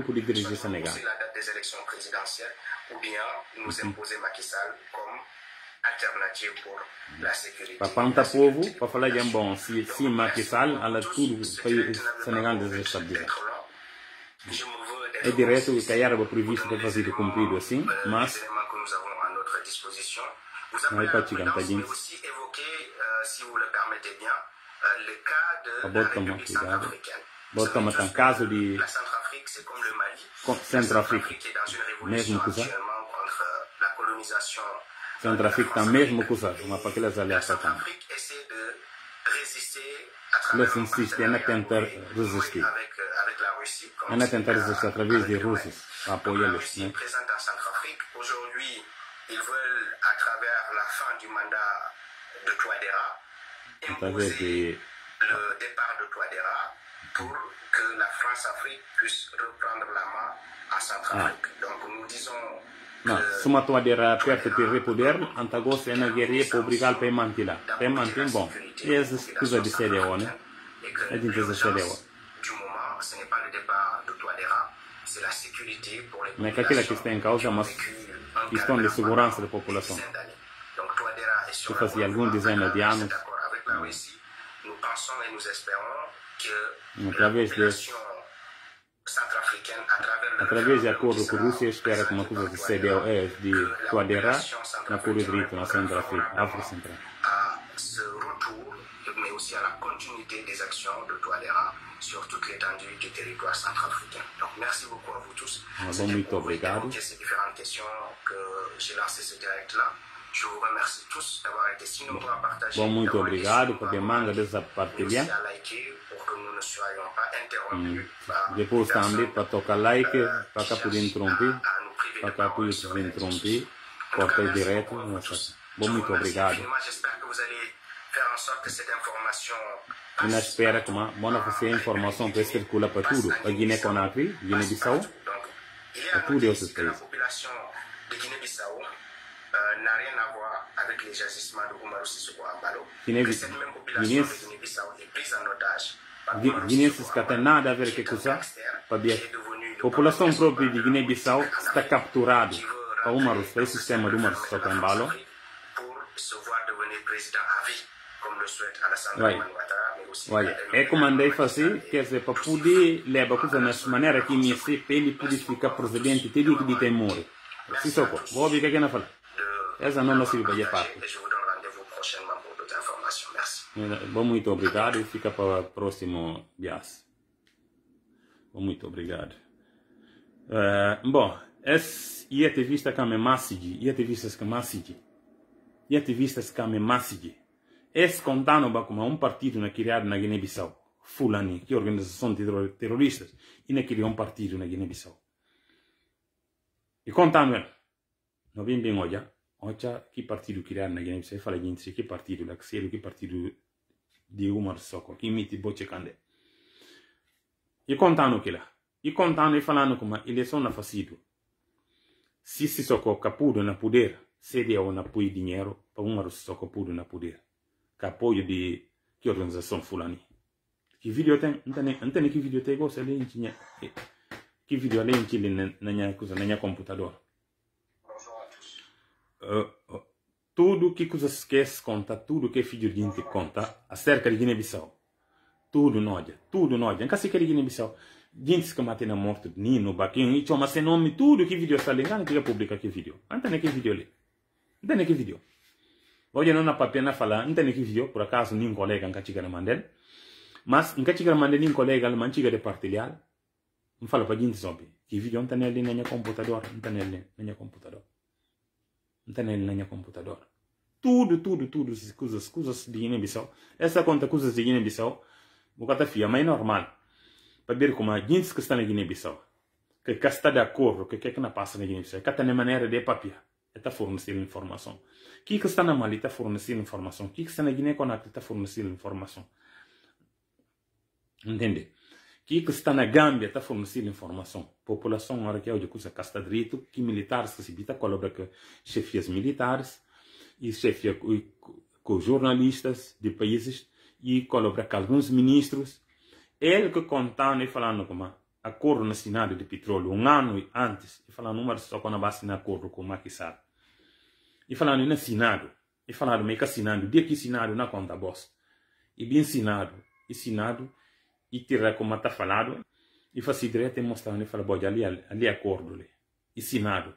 la date des élections Sénégal. Ou bien, nous mhm. imposer Macky Sall alternative pour la sécurité. Pa panta povu, pa fala jambon, si, si Macky Sall ala tudu pays Sénégal de stabilité. Et de reste, il y a des prévu cette facile de compris aussi, mais... que nous avons à notre disposition. Vous avez aussi évoqué, euh, si vous le permettez bien, euh, le cas de la République centrafricaine. Botama tan caso la Centrafrique, c'est comme le Mali. La Centrafrique est dans une révolution actuellement contre la colonisation c'est un trafic dans le même cousin. On n'a pas qu'elle les alliés à Satan. Les insistes, il y en a qui ont résisté. Il y en a qui ont résisté à travers les Russes. La Russie est hein. en Centrafrique. Aujourd'hui, ils veulent, à travers la fin du mandat de Touadéra, imposer le départ de Touadéra pour que la France-Afrique puisse reprendre la main à Centrafrique. Ah. Donc nous disons Na, suma dera perto de repuder, antagos e na pe para pe mantila. Pe manter bom. E zis coisa de série né? A gente de serie o. Mai ca chile chestia în cauza, mas questão de de populație. população. Se fazia algun desenho de anos. Através desse. Através de acordo com a Rússia, espera que uma coisa de CBOF de coaderar na Corrida na Centro-África, África Central. Ce retour, mais à de Touadéra sur toda a du do centrafricain. Donc africano beaucoup à Bom, muito obrigado, ter mandado essa partilha. Hum. Depois também para tocar like, euh, para que poder interromper, para que poder interromper, cortar direto. Bom, muito obrigado. Nós espera que uma boa fazer informação para circular para tudo, a Guiné-Conakry, Guiné-Bissau, para tudo os países euh, n'a rien à voir avec o de Oumarou Ambalo. Cette même population de Guinée-Bissau est prise que tem nada a ver com isso, Pabia. A população própria de Guiné-Bissau está capturada para o Marus, para o sistema do Marus Sotambalo. Vai. Olha, é comandei fazer, quer dizer, para poder levar a coisa nessa maneira que me sei, para ele poder ficar presidente, teria que ter temor. Isso é o que eu vou ouvir aqui essa não nossa vida parte. Bom, muito obrigado e fica para o próximo bias. Bom, muito obrigado. Uh, bom, essa é ativista que me massige, e entrevista que massige, e ativistas que me massige. Esse contano como um partido na criado na Guiné-Bissau, Fulani, que é organização de terroristas, e na criou um partido na Guiné-Bissau. E contando, não vem bem olhar. onca partidukilerine genimse fala gintisiki sefa la seluki partidu di umar soko kimiti boche kande i kontanu kila i kontanu i falanu kuma i son na fasidu si soko kapudo na pudera sedi ao na pui dinheiro pa umaru soko pudo na pudera ka apoio de que organização fulani ten, vídeo tem entende entende que vídeo tem gosta ali que vídeo ali na minha coisa na minha computadora Eh, eh, tudo que Kuzasquez conta, tudo que Fidjurdinte conta acerca de Guiné-Bissau. Tudo nódia, tudo nódia. Nunca se quer Guiné-Bissau. Gente que matem na morte de Nino, Baquinho, e chama sem nome, tudo que vídeo está ligado, que publica que vídeo. Não tem que vídeo ali. Não tem que vídeo. Hoje não na papel na falar, não tem que vídeo, por acaso nenhum colega nunca chega na mandel. Mas nunca chega na mandel, nenhum colega alemão chega de partilhar. Não fala para gente sobre que vídeo não tem ali na minha computador, não tem ali na minha computador não na minha computador Tudo, tudo, tudo, coisas, coisas de Guiné-Bissau. Essa conta coisas de Guiné-Bissau, vou catar fia, mas é normal. Para ver como a gente que está na Guiné-Bissau, que está de acordo, que que é que não passa na Guiné-Bissau, que está maneira de papel, está fornecendo informação. Que que está na Mali está fornecendo informação. Que que está na Guiné-Conakry está fornecendo informação. Entende? que, que está na Gâmbia está fornecendo informação. População, hora que é o de coisa casta direito, que militares recebita colabora com chefias militares e chefia com, jornalistas de países e colabora com alguns ministros. Ele que contando e falando com a acordo nacional de petróleo um ano antes e falando número só a base assinar acordo com o E falando em assinado, e falando meio que assinado, dia que assinado na conta boss. E bem assinado, assinado e tirar como está falado e fazer direto mostrar e falar bom ali ali acordo ali ensinado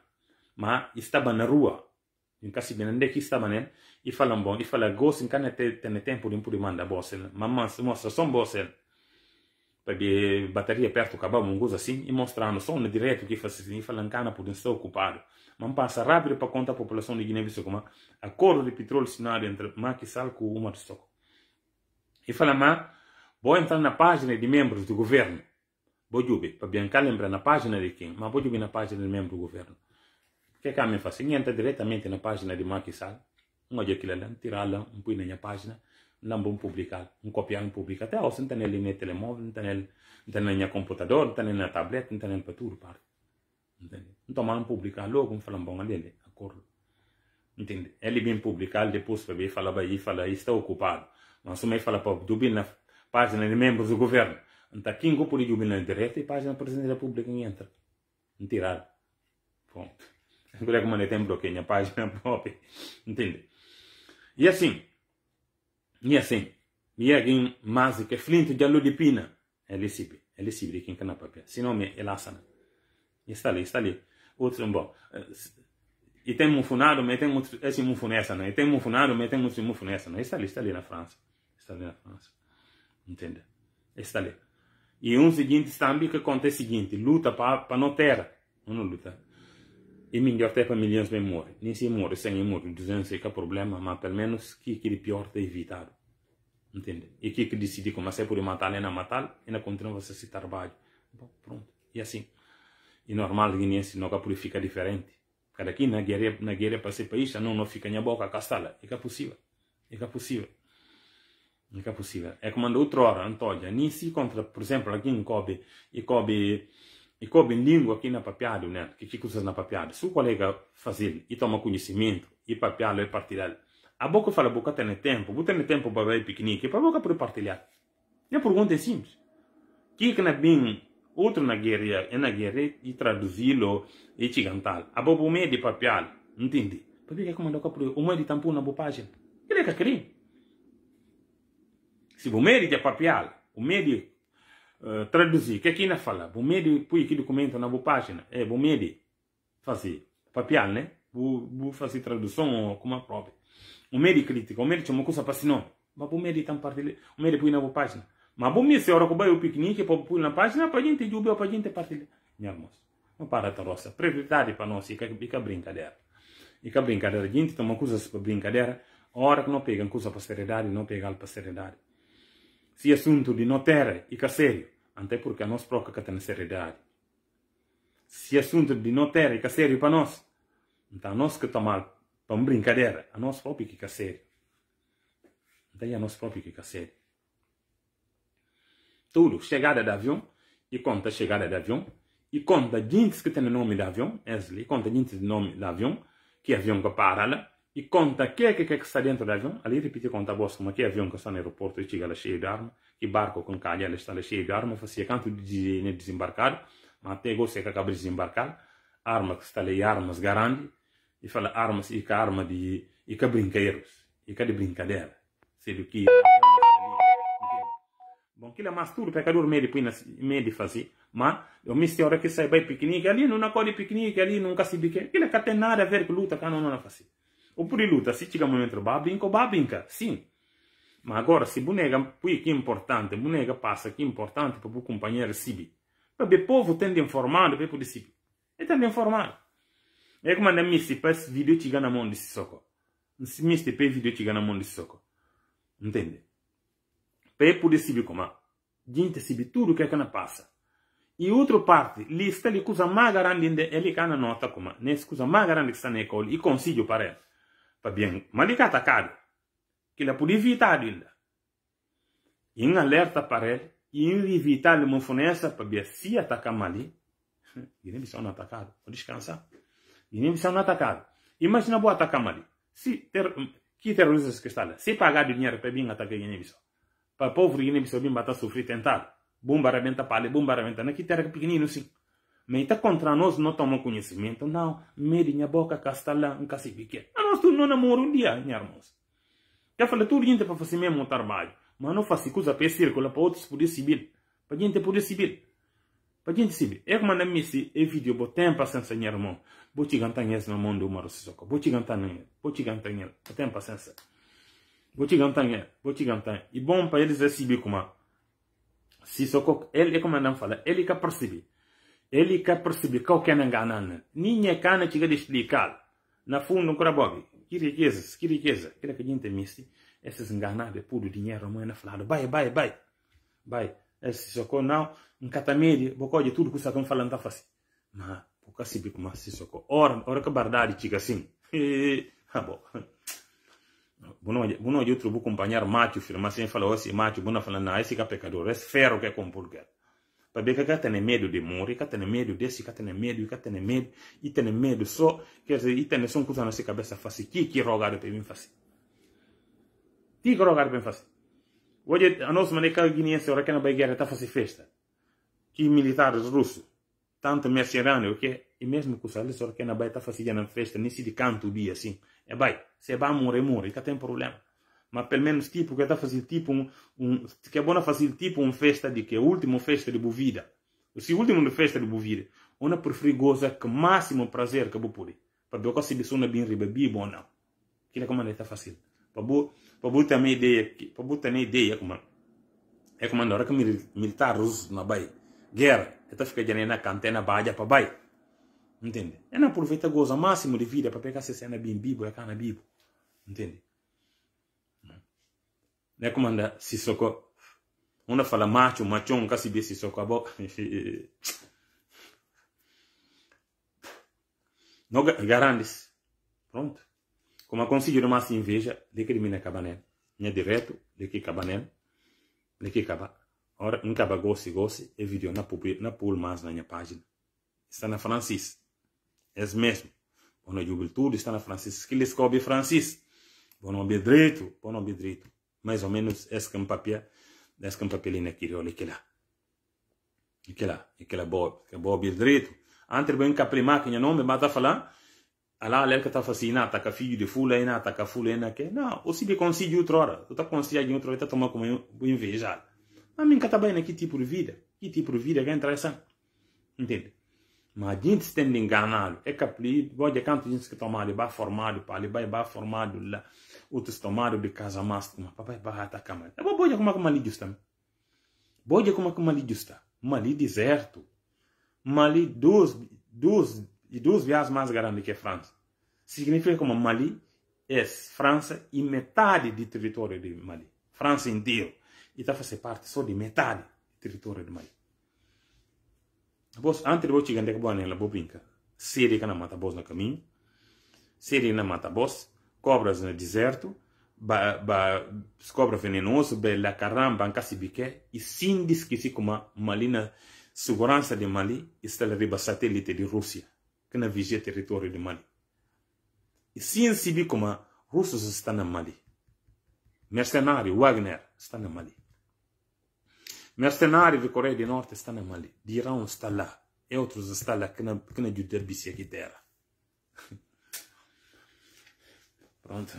mas estava na rua nunca se bem onde que estava né e falam bom e fala gosto nunca tem tempo de impor manda bossa mas mostra são bossel porque bateria perto acabou um coisa assim e mostrando só no direto que faz assim falando que não podem estar ocupado mas passa rápido para contar a população de Guiné-Bissau como acordo de petróleo sinado entre que sal com o de Soko e fala mas Vou entrar na página de membros do governo. Vou subir, para Bianca lembrar na página de quem, mas vou subir na página de membros do governo. O que é que a faço? faz? Entra diretamente na página de Macky Sall, um olho aquilo lá, tirar lá, um põe na minha página, não vou publicar, um copiar, um publicar, até hoje não tem ele no telemóvel, não tem ele computador, não tem ele na tableta, não tem ele para tudo, parte. Entende? Então, mas não publicar logo, um falam bom ali, né? acordo. Entende? Ele bem publicar, depois para ver, fala, vai, fala, está ocupado. Mas se me falar para o na página de membros do governo. Está em o de na direita e página do presidente da República que entra. Não tirar. Pronto. Agora é que mandei tem bloqueio na página própria. Entende? E assim. E assim. E aqui é mais que flinto de aludipina. É lecibe. É lecibe de quem na papel. Se não me elasana. Está ali, está ali. Outro, bom. Eh, e tem mufunado, mas tem muito. Esse mufunessa, né? E tem mufunado, mas tem muito mufunessa, né? Está ali, está ali na França. Está ali na França. Entende? Está ali. E um seguinte estambi que acontece é o seguinte, luta para não ter Não luta. E melhor até para milhões de morrer. Nem se morre, sem morre, dizendo que é problema, mas pelo menos que é pior é evitar Entende? E que que decide começar por matar, ainda matar, ainda continua a se trabalho. Bom, pronto. E assim. E normal que nem se não purifica diferente. Cada aqui na guerra, na guerra para ser país, não, não fica na boca, castala. É que é possível. É que é possível. É possibile. E come outrora, Antonia, non si contra, por exemplo, aqui in Kobe, e Kobe, e Kobe em língua aqui na papiada, né? Que que usa na papiada. Se o colega fazer e toma conhecimento, e papiado e é partilhar. A boca fala, a boca tem tempo, boca tem tempo para ver piquenique, para a boca poder partilhar. Minha é pergunta é simples. Que que na bem outro na guerra, é na guerra e traduzi-lo e te cantar. A boca o meio de papiado, entende? Para que comandou é o meio de tampão na boa página? Ele é que queria se Sigo meri é papial, o meri uh, traduzir, que é que ele fala, o meri põe aqui documento na boa página, é o meri fazer papial, né? Vou, fazer tradução como a própria. O meri crítico, o meri uma coisa para não, mas o meri tam partilha, o meri põe na boa página. Mas você meri se eu com o piquenique para pôr na página para gente ou para gente partilhar, minha moça. Não para a roça, prioridade para nós, fica, fica brincadeira. Fica brincadeira, gente, toma coisas para brincadeira. A hora que não pegam coisa para seriedade, não pegam para seriedade se assunto de notere e caserio, até porque a nós própria que tem seriedade. Se assunto de notere e caserio para nós, então a nós que tomar para uma brincadeira, a nós próprio que caserio. Então a nós próprio que caserio. Tudo, chegada de avião, e conta a chegada de avião, e conta gente que tem o nome de avião, Esli, conta gente de nome de avião, que avião que para lá, e conta que é que que está dentro do avião. Ali repete conta a voz como que avião que está no aeroporto e chega cheio de arma, que barco com calha está cheio de arma, fazia canto de desembarcar, mas até agora você que acaba de desembarcar, arma que está ali, armas grandes e fala armas e que arma de, e que brinqueiros, e que de brincadeira, do que... Bom, aquilo é mais tudo, pecador meio de fazer, mas eu me sei a hora que sai bem piquenique, ali não acolhe piquenique, ali nunca se bique, aquilo é que tem nada a ver com luta, que não, não não não Opuriluta, se chega momento ba brinca, ba sim. Mas agora, se bonega, pui que é importante, bonega passa que é importante para o companheiro sibi. Para o povo tende informado, para de sibi. E tende informado. É como a missi, para esse vídeo chega na mão de soco Se missi, para vídeo chega na mão de soco Entende? Para de sibi como? Gente sibi tudo que é que não passa. E outra parte, lista de coisa mais grande, ele que nota como, né? Coisa mais grande que está na escola, e conselho para ela bem malicata caro, que ele pode evitar ainda. E um alerta para ele, e um evitar uma funessa para ver se atacar mali, e nem são atacado, vou descansar. E nem são atacado. Imagina vou atacar mali. Se ter, que terrorista que está lá, se pagar dinheiro para vir atacar Guiné-Bissau, para o povo de Guiné-Bissau vir matar sofrer tentado, bombardeamento para ali, bombardeamento, não que terra pequenino sim. Me está contra nós, não tomam conhecimento. Não, mede minha boca, castalã, um cacibique. A nós tu não namoro um dia, minha irmãos. Já falei tudo gente para fazer mesmo trabalho. Mas não faço coisa para circula para outros poder civil. Para gente poder civil. Para gente civil. É como na missa, é vídeo, vou tempo paciência, minha irmã. Vou te cantar nesse no mundo, Maro Sissoko. Vou te cantar nele. Vou te cantar nele. Vou ter paciência. Vou te cantar nele. Vou te cantar. E bom para eles é civil como. Sissoko, ele é como a fala, ele que é percebe. Ele quer perceber qual que é nanganana. Ninha cana chega de explicar. Na fundo, não cura bobe. Que riqueza, que riqueza. dizer que a gente misse. Esses enganados é puro dinheiro, mãe, na falado. Vai, vai, vai. Vai. Esse socorro não. Um catamede, bocó de tudo que vocês estão falando Está fácil. Mas, por que se como assim socorro? Ora, ora que bardade, chega assim. Ah, bom. Bom, não outro vou acompanhar Mátio, firmar Mas falar, falou assim: Mátio, bom, falando, esse que é pecador, esse ferro que é compulgar. Para ver que cá tem medo de morrer, cá tem medo desse, cá tem medo, cá tem medo, e tem medo só, quer dizer, e tem só um coisa na sua cabeça, faz que que rogado para mim fazer. Que que rogado para mim fazer. Hoje, a nossa maneira guineense, hora que na Bahia está fazendo festa. Que militares russos, tanto mercenário que, e mesmo que os aliados, hora que na Bahia está fazendo festa, nem se de canto dia assim. É bem, se vai morrer, morre, cá tem problema mas pelo menos tipo que está fazendo tipo um, um que é bom fazer tipo uma festa de que último festa de bovida se último festa de bovida ona prefere gozar que máximo prazer que vou poder para ver se isso não é bem rebebido ou não que é como está fácil para bo para bo ideia que para botar uma ideia como é como na hora que militar russo na baia guerra está ficando na cantena baia para baia entende é na aproveita goza máximo de vida para pegar se cena bem bibo é cana bibo entende né como anda Sissoko onda fala macho macho nunca se desse abo não garandes pronto como a conseguir uma inveja de que mina cabanel é direto de que cabanel de que caba ora um caba gosse e é vídeo na publi na pool mais na minha página está na Francis é mesmo Bono juventude está na Francis que lhes cobre Francis Bono be direito Bono be direito mais ou menos esse papel, esse papelina aqui, olha que lá. e Que lá, e que lá boa, que boa bir direito. Antes bem que prima que não me mata falar, ala ler que tá fascina, tá que filho de fula e na, que fula e na que. Não, ou se de consigo outra hora, tu tá consigo outra hora, tá tomando como invejado. Mas mim né? que tá bem naquele tipo de vida, que tipo de vida que é interessante. Entende? ma jinti stendi nganalu e capli voglio canto jinti che tomari ba formado pali ba ba formado la utus tomado de casa mastma papai ba hata kama como ba voglio come justa. ali giusta como come come ali giusta mali deserto mali dos dos e dos vias mais grande que é França significa como Mali é França e metade do território de Mali França inteiro e está fazendo parte só de metade do território de Mali Bos antes de você ganhar que boa nela bobinca. Síria que não mata bos no caminho. Síria na mata bos. Cobras no deserto. Ba, ba, cobra venenoso, bela caramba, ancacibique. E sim discutir que se como malina segurança de Mali está levando satélite de Rússia que na vigia território de Mali. E sim se como russos está na Mali. Mercenário Wagner está na Mali. Mercenário da Coreia do Norte está na Mali, Irã está lá, e outros estão lá que não, que não de se aqui terra. Pronto.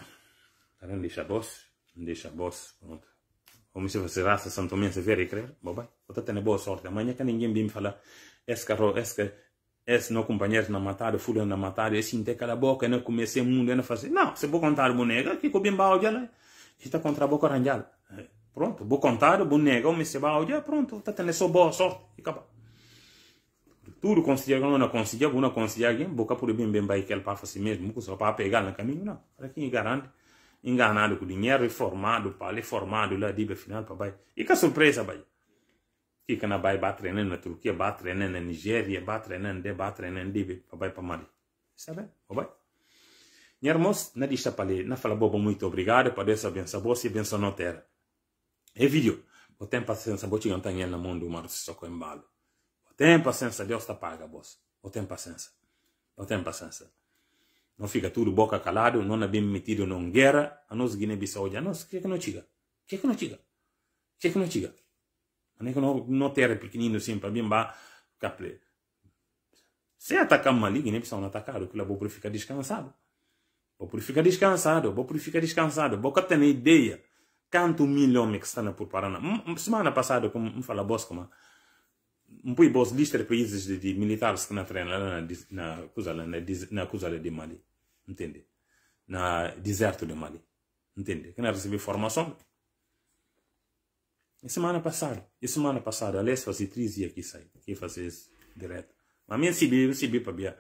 Não deixa boss, não deixa boss, pronto. Como se fosse raça se ver e crer, bobai. Vou ter boa sorte. Amanhã que ninguém vem falar, esse carro, esse, esse não companheiro na matada, fulano na matar, esse inte cala a boca, não comecei mundo, não fazer. Não, se vou contar boneca, que com bem já está contra a boca ranjada. Eh, Pronto, vou contar, vou negar, vou me cebar, olha, pronto, tá tendo só boa sorte e acaba. Tudo conseguir, não, não conseguir, não conseguir, alguém, boca por bem, bem, vai que ele passa assim mesmo, só para pegar no caminho, não. Para quem garante, enganado com dinheiro, reformado, para formado lá, dibe final, para vai. E que surpresa, vai. Que que na vai, vai treinando na Turquia, vai treinando na Nigéria, vai treinando, de, vai treinando, dibe, para vai para Mali. Sabe? Vai. Minha irmã, não deixa para ali, não fala bobo, muito obrigado, para Deus abençoar você e abençoar a terra e vídeo. o tem paciência vou te cantar na mão do mar só com embalo o tem paciência Deus tá paga boss o tem paciência o tem paciência não fica tudo boca calado não é bem metido na guerra a nós Guiné-Bissau já nós que é que não chega que é que não chega que é que não chega não que não não terra pequenino sempre bem ba caple se atacar Mali Guiné-Bissau não atacar o que lá vou ficar descansado vou ficar descansado vou ficar descansado vou ter ideia quanto milhão me que está na por Paraná. Semana passada, como me fala bosco como um pui boss listar países de, de, militares que na treina na, na coisa na, na coisa de Mali, entende? Na deserto de Mali, entende? Que não recebeu formação. E semana passada, e semana passada, aliás, fazia três dias que sai, que fazia direto. Mas mesmo se bebe, se bebe para bia,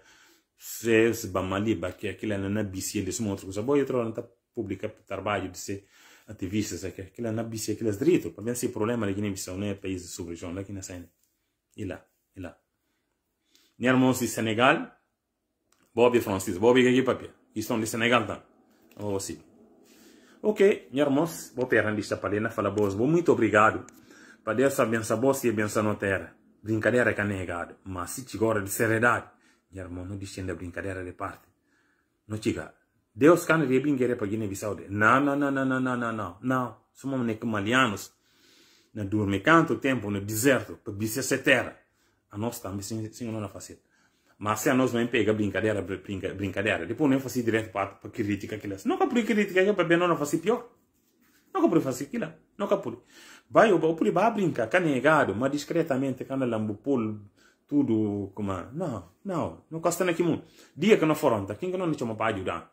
fez ba Mali, ba que aquilo na na bici, eles mostram coisa boa, e outra hora está publica trabalho de ser ativistas, é aquela é na bici, aquelas é direito, para ver se problema na Guiné-Bissau, não é país sobre é aqui na Saina. E lá, e lá. Minha irmã de Senegal, Bob Francis, Bob que aqui papel, estão de Senegal tá? Ou oh, Ok, minha irmã, vou ter a lista para ele, né? fala boas, bom, muito obrigado. Para Deus a benção boa e a benção na terra. Brincadeira que é negado, mas se te gosta de seriedade, minha irmã, não distingue a brincadeira de parte. Não te Deus kan rebin gere pa Guiné-Bissau de. Não, não, não, não, não, não, não, não. Não. Somos nek malianos. Na dorme canto tempo no deserto, para bisse se terra. A nós também sim, sim não é Mas se a nós não pega brincadeira, brinca, brincadeira, depois não faço direto para, para crítica aquilo. Nunca por crítica que para bem não faço pior. Nunca por fazer aquilo. Nunca por. Vai o puri vai brincar, cá negado, mas discretamente cá na lambupol tudo como não, não, não custa naquilo. Dia que não foram, tá quem que não me chama para ajudar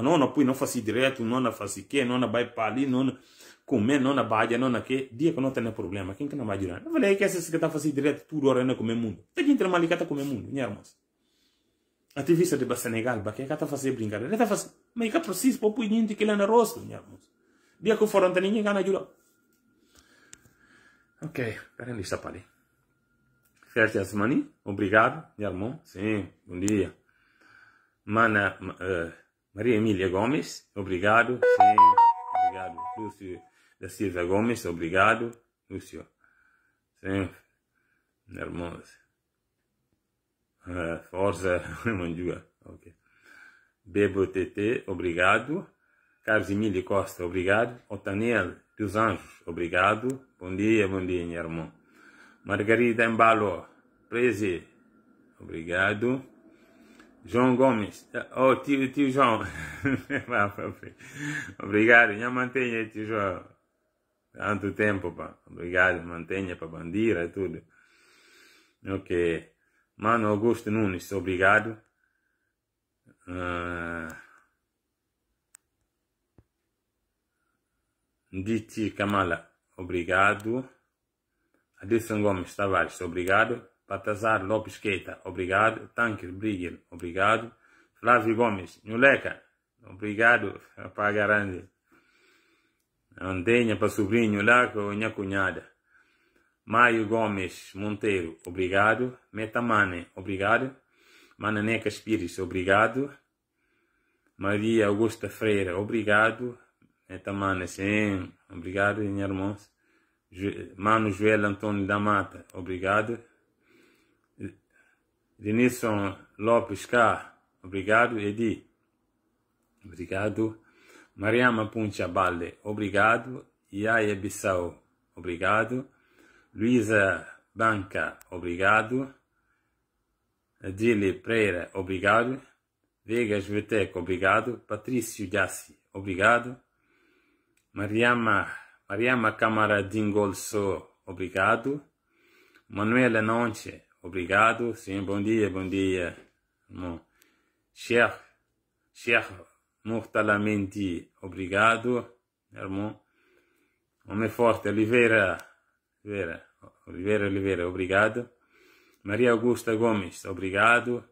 nona pui não faz direto nona faz que nona vai para ali nona comer nona baia nona que dia que não tem problema quem que não vai durar eu falei é que essa que tá fazendo direto tudo hora não né, comer mundo tem gente mal que tá comer mundo minha irmã ativista de Senegal ba é que tá fazendo brincadeira tá fazendo mas que precisa para pui gente que lá na rosa minha irmã dia que foram tem ninguém ganha jura ok querem lista para ali Ferte Asmani, obrigado, minha irmã. Sim, bom dia. Mana, uh, Maria Emília Gomes, obrigado. Sim, obrigado. Lúcio da Silva Gomes, obrigado. Lúcio. Sim, hermoso. Uh, ah, Forza Manjua, ok. Bebo TT, obrigado. Carlos Emílio Costa, obrigado. Otaniel dos Anjos, obrigado. Bom dia, bom dia, minha irmã. Margarida Embalo, prese, obrigado. João Gomes. Oh, tio, tio João. Obrigado. Já mantenha, tio João. Tanto tempo, pá. Obrigado. Mantenha para bandira e tudo. Ok. Mano Augusto Nunes. Obrigado. Uh... Diti Kamala. Obrigado. Adilson Gomes Tavares. Obrigado. Patazar Lopes Queita, obrigado. Tanker Brigel, obrigado. Flávio Gomes, Nuleca, obrigado. Rapaz grande. Antenha para sobrinho lá com minha cunhada. Maio Gomes Monteiro, obrigado. Metamane, obrigado. Mananeca Pires, obrigado. Maria Augusta Freira, obrigado. Metamane, sim, obrigado, minha irmã. Mano Joel Antônio da Mata, obrigado. Denison Lopes K. Obrigado. Edi. Obrigado. Mariama Puncha Balde. Obrigado. Iaia Bissau. Obrigado. Luísa Banca. Obrigado. Adile Pereira. Obrigado. Vegas Veteco. Obrigado. Patrício Jassi. Obrigado. Mariama, Mariama Câmara Dingolso. Obrigado. Manuela Nonche. Obrigado. Sim, bom dia, bom dia. Bom. Cheikh, Cheikh mortalmente obrigado, irmão. Homem Forte, Oliveira, Oliveira, Oliveira, Oliveira, obrigado. Maria Augusta Gomes, obrigado.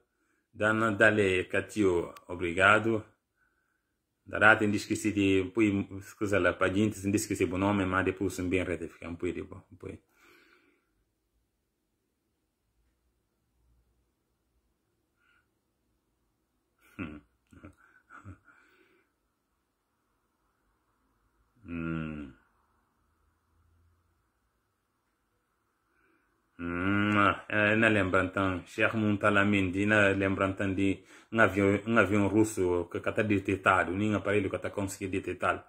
Dana Dale Catio, obrigado. Darate, tem que de, pui, scusa la, pagintes, diz de se bom nome, mas depois bem um pui, depois, pui. Hum. Hum, ah, na lembra então, Cheikh Muntalamin, na lembra então de um avião, um avião russo que está detetado, nem um aparelho que está conseguindo detetar.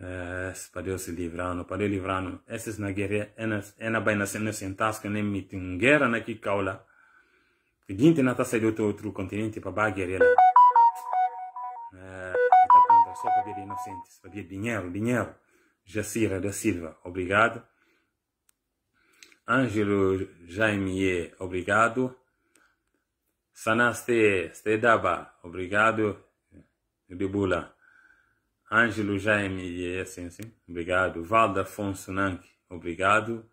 é, para Deus se livrar, para Deus livrar, Essas na guerra, é na baina sendo sentadas que nem tem guerra naquele caula. Seguinte, não está saindo outro continente para a guerra vida inocentes, havia dinheiro, dinheiro. Jacira da Silva, obrigado. Ângelo Jaime, obrigado. Sanaste Stedaba, obrigado. Debula. Ângelo Jaime, é assim, é sim. Obrigado. Valda Afonso Nanque, obrigado.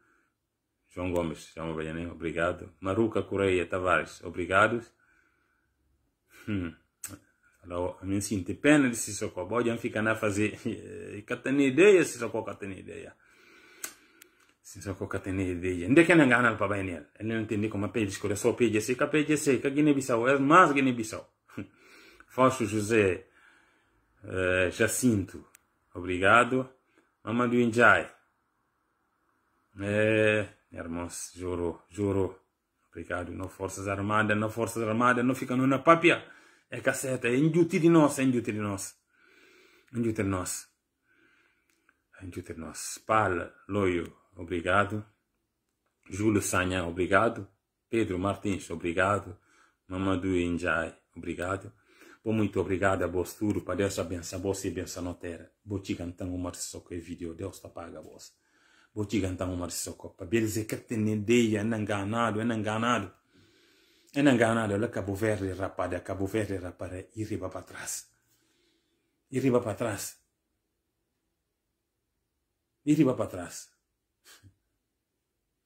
João Gomes, João é Baianem, obrigado. Maruca Correia Tavares, obrigado. Hum. Kalau amin sintipen di sisoko bao jam fika nafazi katani eh, ideia sisoko katani ideia. Sisoko katani ideia. Ndeke é na ngana al pabainiel. Ele não entende como a page escolha só page se ka page se ka Guiné Bissau é mais Guiné Bissau. Fausto José eh, Jacinto. Obrigado. Mamadou Injai. É, eh, irmãos, juro, juro. Obrigado. Não Forças Armadas, não Forças Armadas, não ficando na papia. É caceta, é injutir nós, é injutir nós. Injutir nós. Injutir nós. Paula Loio, obrigado. Júlio Sanha, obrigado. Pedro Martins, obrigado. Mamadou Injai, obrigado. Bom, muito obrigado a vós tudo, para Deus abençoar você e abençoar a terra. Vou te cantar uma soco e é vídeo, Deus te paga vós. Vou te cantar uma soco, para eles que tem ideia, é enganado, é enganado. É enganado, olha Cabo Verde, rapada, Cabo Verde, rapada, e riba para trás. E riba para trás. E riba para trás.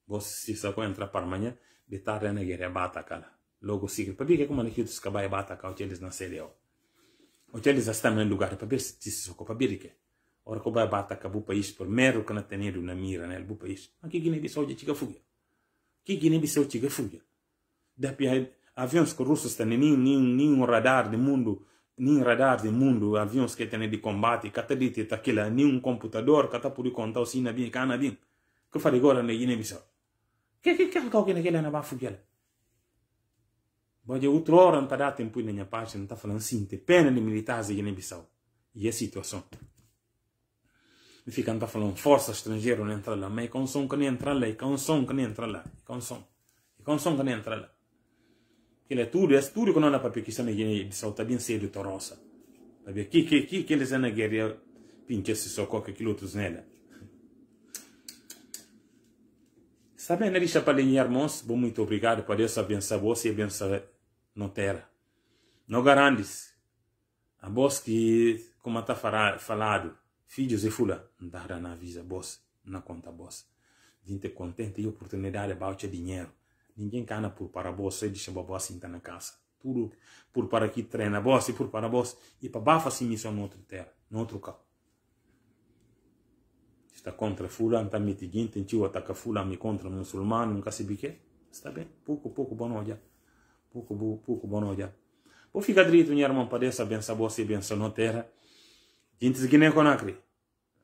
Você se sacou entrar para amanhã, de tarde na guerra, bata, cara. Logo siga. Para ver que como naquilo os cabais bata, cara, o que eles O que eles estão no lugar, para ver se se sacou, para ver que. Ora, como vai bata, cara, o país, mero que não tem na mira, né, o país. Aqui Guiné-Bissau já chega fuga. Aqui Guiné-Bissau chega fuga depois aviões que russos têm nenhum, nem um radar do mundo, nem radar do mundo, aviões que têm de combate, catadite, nem um computador, que tá por contar o sina bem, cana bem. Que faz agora na Guiné-Bissau? Que que que que alguém naquele na bafu que Bom, outro hora não está dando tempo na minha parte, não está falando assim, tem pena de militares da Guiné-Bissau. E a situação. E fica tá falando força estrangeira não entra lá, mas com que nem entra lá, com som que nem entra lá, com som, com som que nem entra lá ele é tudo, é tudo que não é para Paquistão de saltar bem cedo torosa. Sabe, aqui, aqui, aqui, que eles é na guerra, pinche se só qualquer aquilo outros nela. Sabe, né, deixa para linhar, irmãos, bom, muito obrigado, por Deus abençoar você e abençoar na terra. Não garantes, a voz que, como está falado, filhos e fula, não dá na visa, boss, na conta, boss. Gente contente e oportunidade, baixa dinheiro. Ninguém cana por para boss, e deixa babá assim tá na casa. Tudo por para que treina boss e por para boss. E para bafa assim missão no é outro terra, no outro carro. Está contra fulano, está mitigando, tentiu fula fulano contra muçulmano, nunca se bique. É. Está bem, pouco, pouco, bom olhar. Pouco, pouco, bom olhar. Vou ficar direito, minha irmã, para essa benção boss e benção no terra. Gente, se que nem conacre.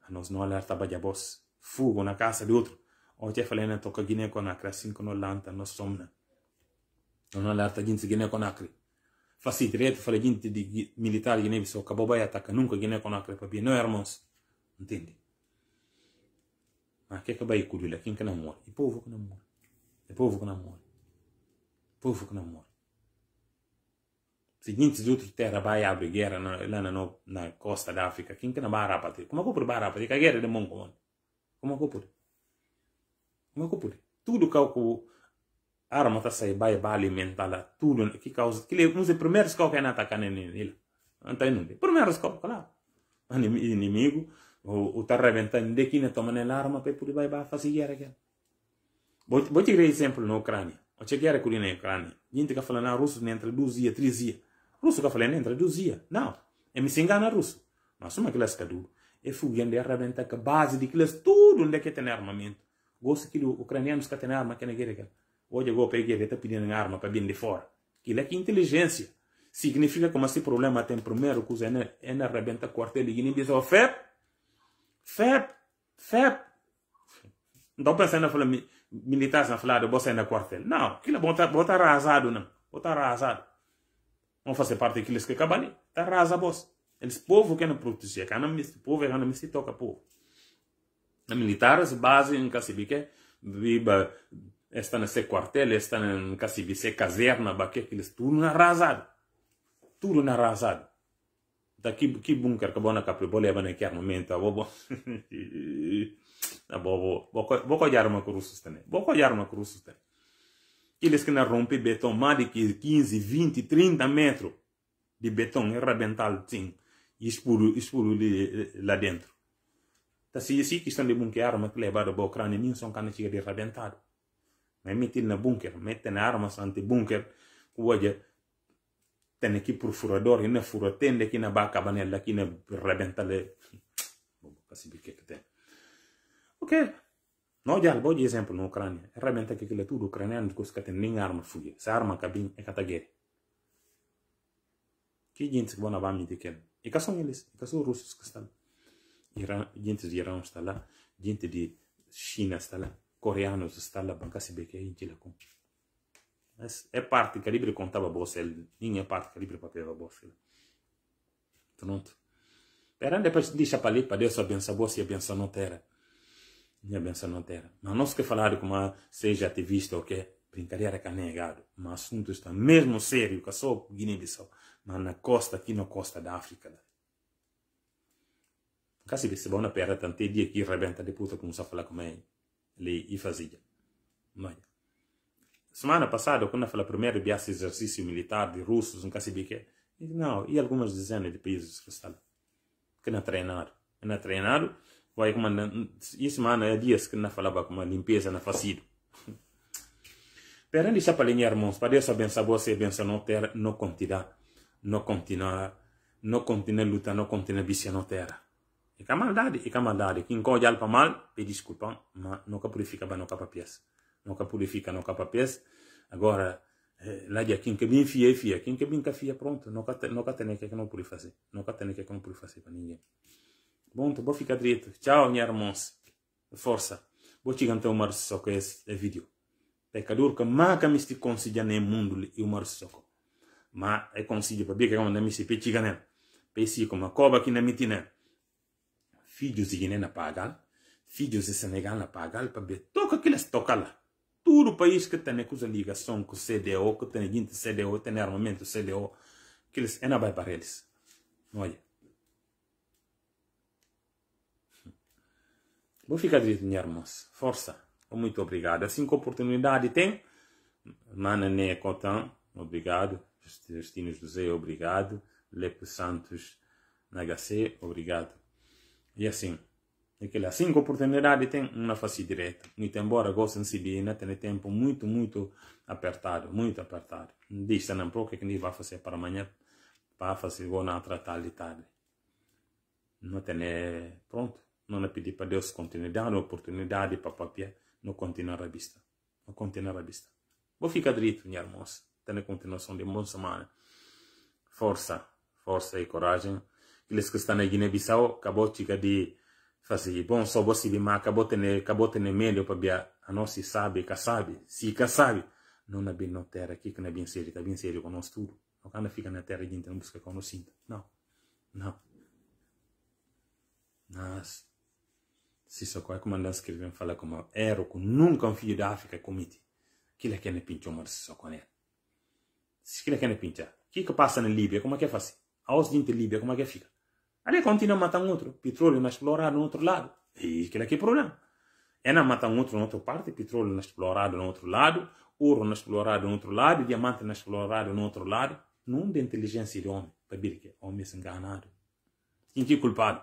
A nós não alerta, a boss. fuga na casa de outro. otefalena toka Guinea Conakry asin kono lanta no somna non alerta ginsi Guinea Conakry fasi direto fale ginti di militari Guinea Bissau kaboba attacca nunca Guinea Conakry pa no hermos intendi hm, ma che che bai kudula kin kana muore il povo kana muore il povo kana muore il povo kana muore se ginti di tutta terra vai a brighiera là costa d'Africa kin kana bara patri come copre bara patri cagere de mon come copre Tudo que o arma está sai vai vai alimentada tudo que causa que ele nos primeiros que alguém ataca nele então não primeiros que claro inimigo o o tá rebentando de que não toma nele arma para poder vai vai fazer guerra aqui vou vou te dar exemplo na Ucrânia o que guerra que na Ucrânia gente que fala na russo entre dois dias três dias russo que fala entre dois dias não é me se engana russo mas uma que lasca duro é fugindo de arrebentar que base de que tudo onde que tem armamento gosto que o ucraniano escatenar arma que guerra que hoje eu vou pegar está pedindo arma para bem de fora que é que inteligência significa como esse problema tem primeiro coisa é na rebenta quartel e nem bizarro feb feb feb então pensando na fala militares falar de você na quartel não aquilo bom tá bom tá arrasado não bom tá arrasado vão fazer parte daqueles que acabam ali tá arrasa boss eles povo que não protege que não me povo que não me se toca povo militares base em Cacibique, viva está nesse quartel, esta em Cacibique, caserna, baque, eles tudo arrasado. Tudo arrasado. rasada. que que bunker que bona capri bolé bana que armamento, a bobo. A bobo, boco de arma cruzos também. Boco de arma Cruz também. Eles que na rompe betão mais de 15, 20, 30 metros de betão é rabental sim. Espuro, espuro lá dentro. ta siyasi kisande bunke arma kile bado ba Ukraine min son kana chigadi radentado me mitil na bunker mettene arma sante bunker kuwaje tene ki pur furador ina furatende kina baka banella kina radentale kasi bikekete okay No jal bo esempio in Ucraina, è realmente che le tu ucrainiani cuscate ning arma fuge, sa arma cabin e catage. Chi gente buona va mi di che? E caso e caso russos che Iran, gente de Irã está lá, gente de China está lá, coreanos está lá, banca se bem que gente lá com. Mas é parte que a bolsa, nem é parte que a Libre papel bolsa. Pronto. Era depois deixa para ali, para Deus abençoar bolsa e abençoar não terra. Minha é benção não terra. Mas não se quer falar como seja ativista ou que brincadeira que é negado. Mas o assunto está mesmo sério, que só Guiné-Bissau, mas na costa, aqui na costa da África. Kasi be seba una perda tante dia ki rebenta de puta como sa fala come lei e fazia. semana passada quando eu falei primeiro de esse exercício militar de russos, um kasi é. não, e algumas dezenas de países que estão que não treinaram, não treinaram, vai comandando e semana é dias que não falava como limpeza na facido. Pero deixa para irmãos, para Deus abençoar você e abençoar na terra, não continuar, não continuar, não continuar lutar, não continuar bicha na terra. E a maldade, e a maldade. Quem corre para mal, me desculpa, mas nunca purifica para nunca papias. Nunca purifica, nunca papias. Agora, lá dia, quem que bem fia, fia. Quem que bem fia, pronto. Nunca, nunca tem que não pode fazer. Nunca tem que não pode fazer para ninguém. Bom, então vou ficar direito. Tchau, minha irmãs. Força. Vou te até o só com esse vídeo. Pecador que nunca me se nem no mundo e o mar só. Mas é consiga para ver que eu não me se petiga né. Pensei como a cobra que não me tinha filhos de Guiné na pagal, filhos de Senegal na pagal, para ver toca que eles tocam lá. Todo o país que tem coisa ligação com o CDO, que tem gente CDO, tem armamento CDO, que eles ainda vai para eles. Olha. Vou ficar direito, minha irmã. Força. Muito obrigado. Assim que oportunidade tem, Manané Cotan, obrigado. Justino José, obrigado. Lepo Santos, Nagacê, obrigado. E assim, aquela assim oportunidades tem uma tem, direta faz direito. Muito embora gostem-se de não tem tempo muito, muito apertado, muito apertado. Diz não porque o que é vai fazer para amanhã, para fazer vou não tratar de tarde. Não tem, é, pronto, não é pedir para Deus continuidade, é oportunidade para papia, não continuar a vista, não continuar a vista. Vou ficar direito, minha irmã, tendo continuação de uma semana. Força, força e coragem que eles Kiliskistana Guiné Bissau acabou tica de fazer bom só você bem mas acabou tendo acabou tendo medo para ver a nós se sabe que sabe se que sabe não na bem na terra aqui que não é bem sério tá bem sério com nós tudo não cana fica na terra gente não busca com nós sinta não não mas se só qual comandante é escreveu fala como era que nunca um filho da África comete que ele quer ne pintar mas só com ele é? se que ele quer ne pintar que que passa na Líbia como é que é fácil os dentes Líbia como é que fica Ali continua a matar um outro. Petróleo não explorado no outro lado. E aquilo aqui é problema. É não matar um outro na outra parte, petróleo não explorado no outro lado, ouro não explorado no outro lado, diamante não explorado no outro lado. Não de inteligência de homem. Para ver que homem se enganado. Quem que é culpado?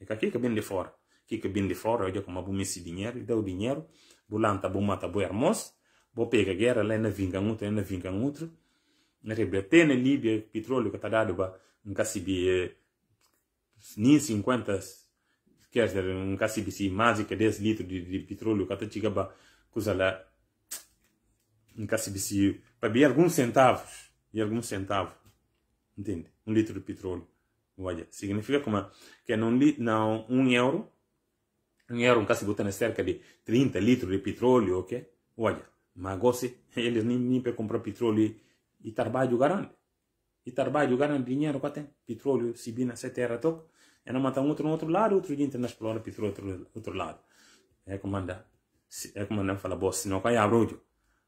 É que aqui que vem de fora. Aqui que vem de fora, olha como abomina esse dinheiro, ele dá o dinheiro, bolanta, bom mata, bom hermoso, bom pega guerra, lá não vinga um outro, lá na vinga outro. Na na Líbia, petróleo que está dado para nunca se 50 quer dizer, um KCBC mágica 10 litros de, de petróleo que até coisa lá um KCBC para ver alguns centavos e alguns centavos entende? Um litro de petróleo olha, significa como que não, não um euro um euro um KCBC tem cerca de 30 litros de petróleo, ok? Olha, mas gosse, eles nem, nem para comprar petróleo e, e trabalho garante e trabalho, ganham dinheiro, tem petróleo, sibina, sete terra, toco. E não matam outro no outro lado, outro dia não explora petróleo outro, outro lado. É como anda, é como fala, boss, não cai abrojo.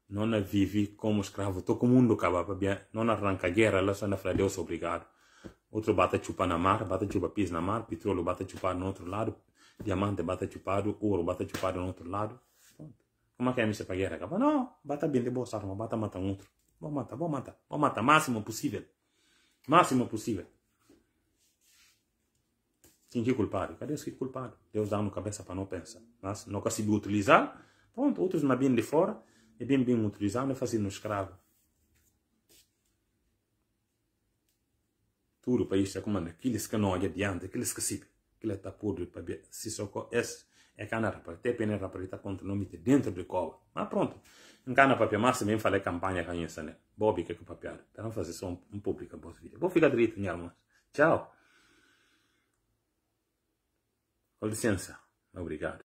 Não na vive como escravo, todo mundo acaba, não arranca guerra, lá só na fala, Deus obrigado. Outro bata chupa na mar, bata chupa pis na mar, petróleo bata chupa no outro lado, diamante bata chupado, ouro bata chupado no outro lado. Como é que é missa para guerra? Acaba, não, bata bem de boa arma, bata mata um outro. Vou matar, vou matar, vou matar, máximo possível máximo possível. Sentir culpado. Cadê o culpado? Deus dá no cabeça para não pensar. Mas não conseguiu utilizar. Pronto, outros não bem de fora. É bem bem utilizado, não é fazendo escravo. Tudo para isso é comando. Aqueles que não adiante. aqueles que se... Aquele está podre para ver. Se só é é e canarapa te pene raparita contra nomite dentro de cova mas pronto em cana papel mas bem falei campanha canhesa né bobi que que papel para não fazer só um, um público bom vou ficar direito minha irmã tchau com licença obrigado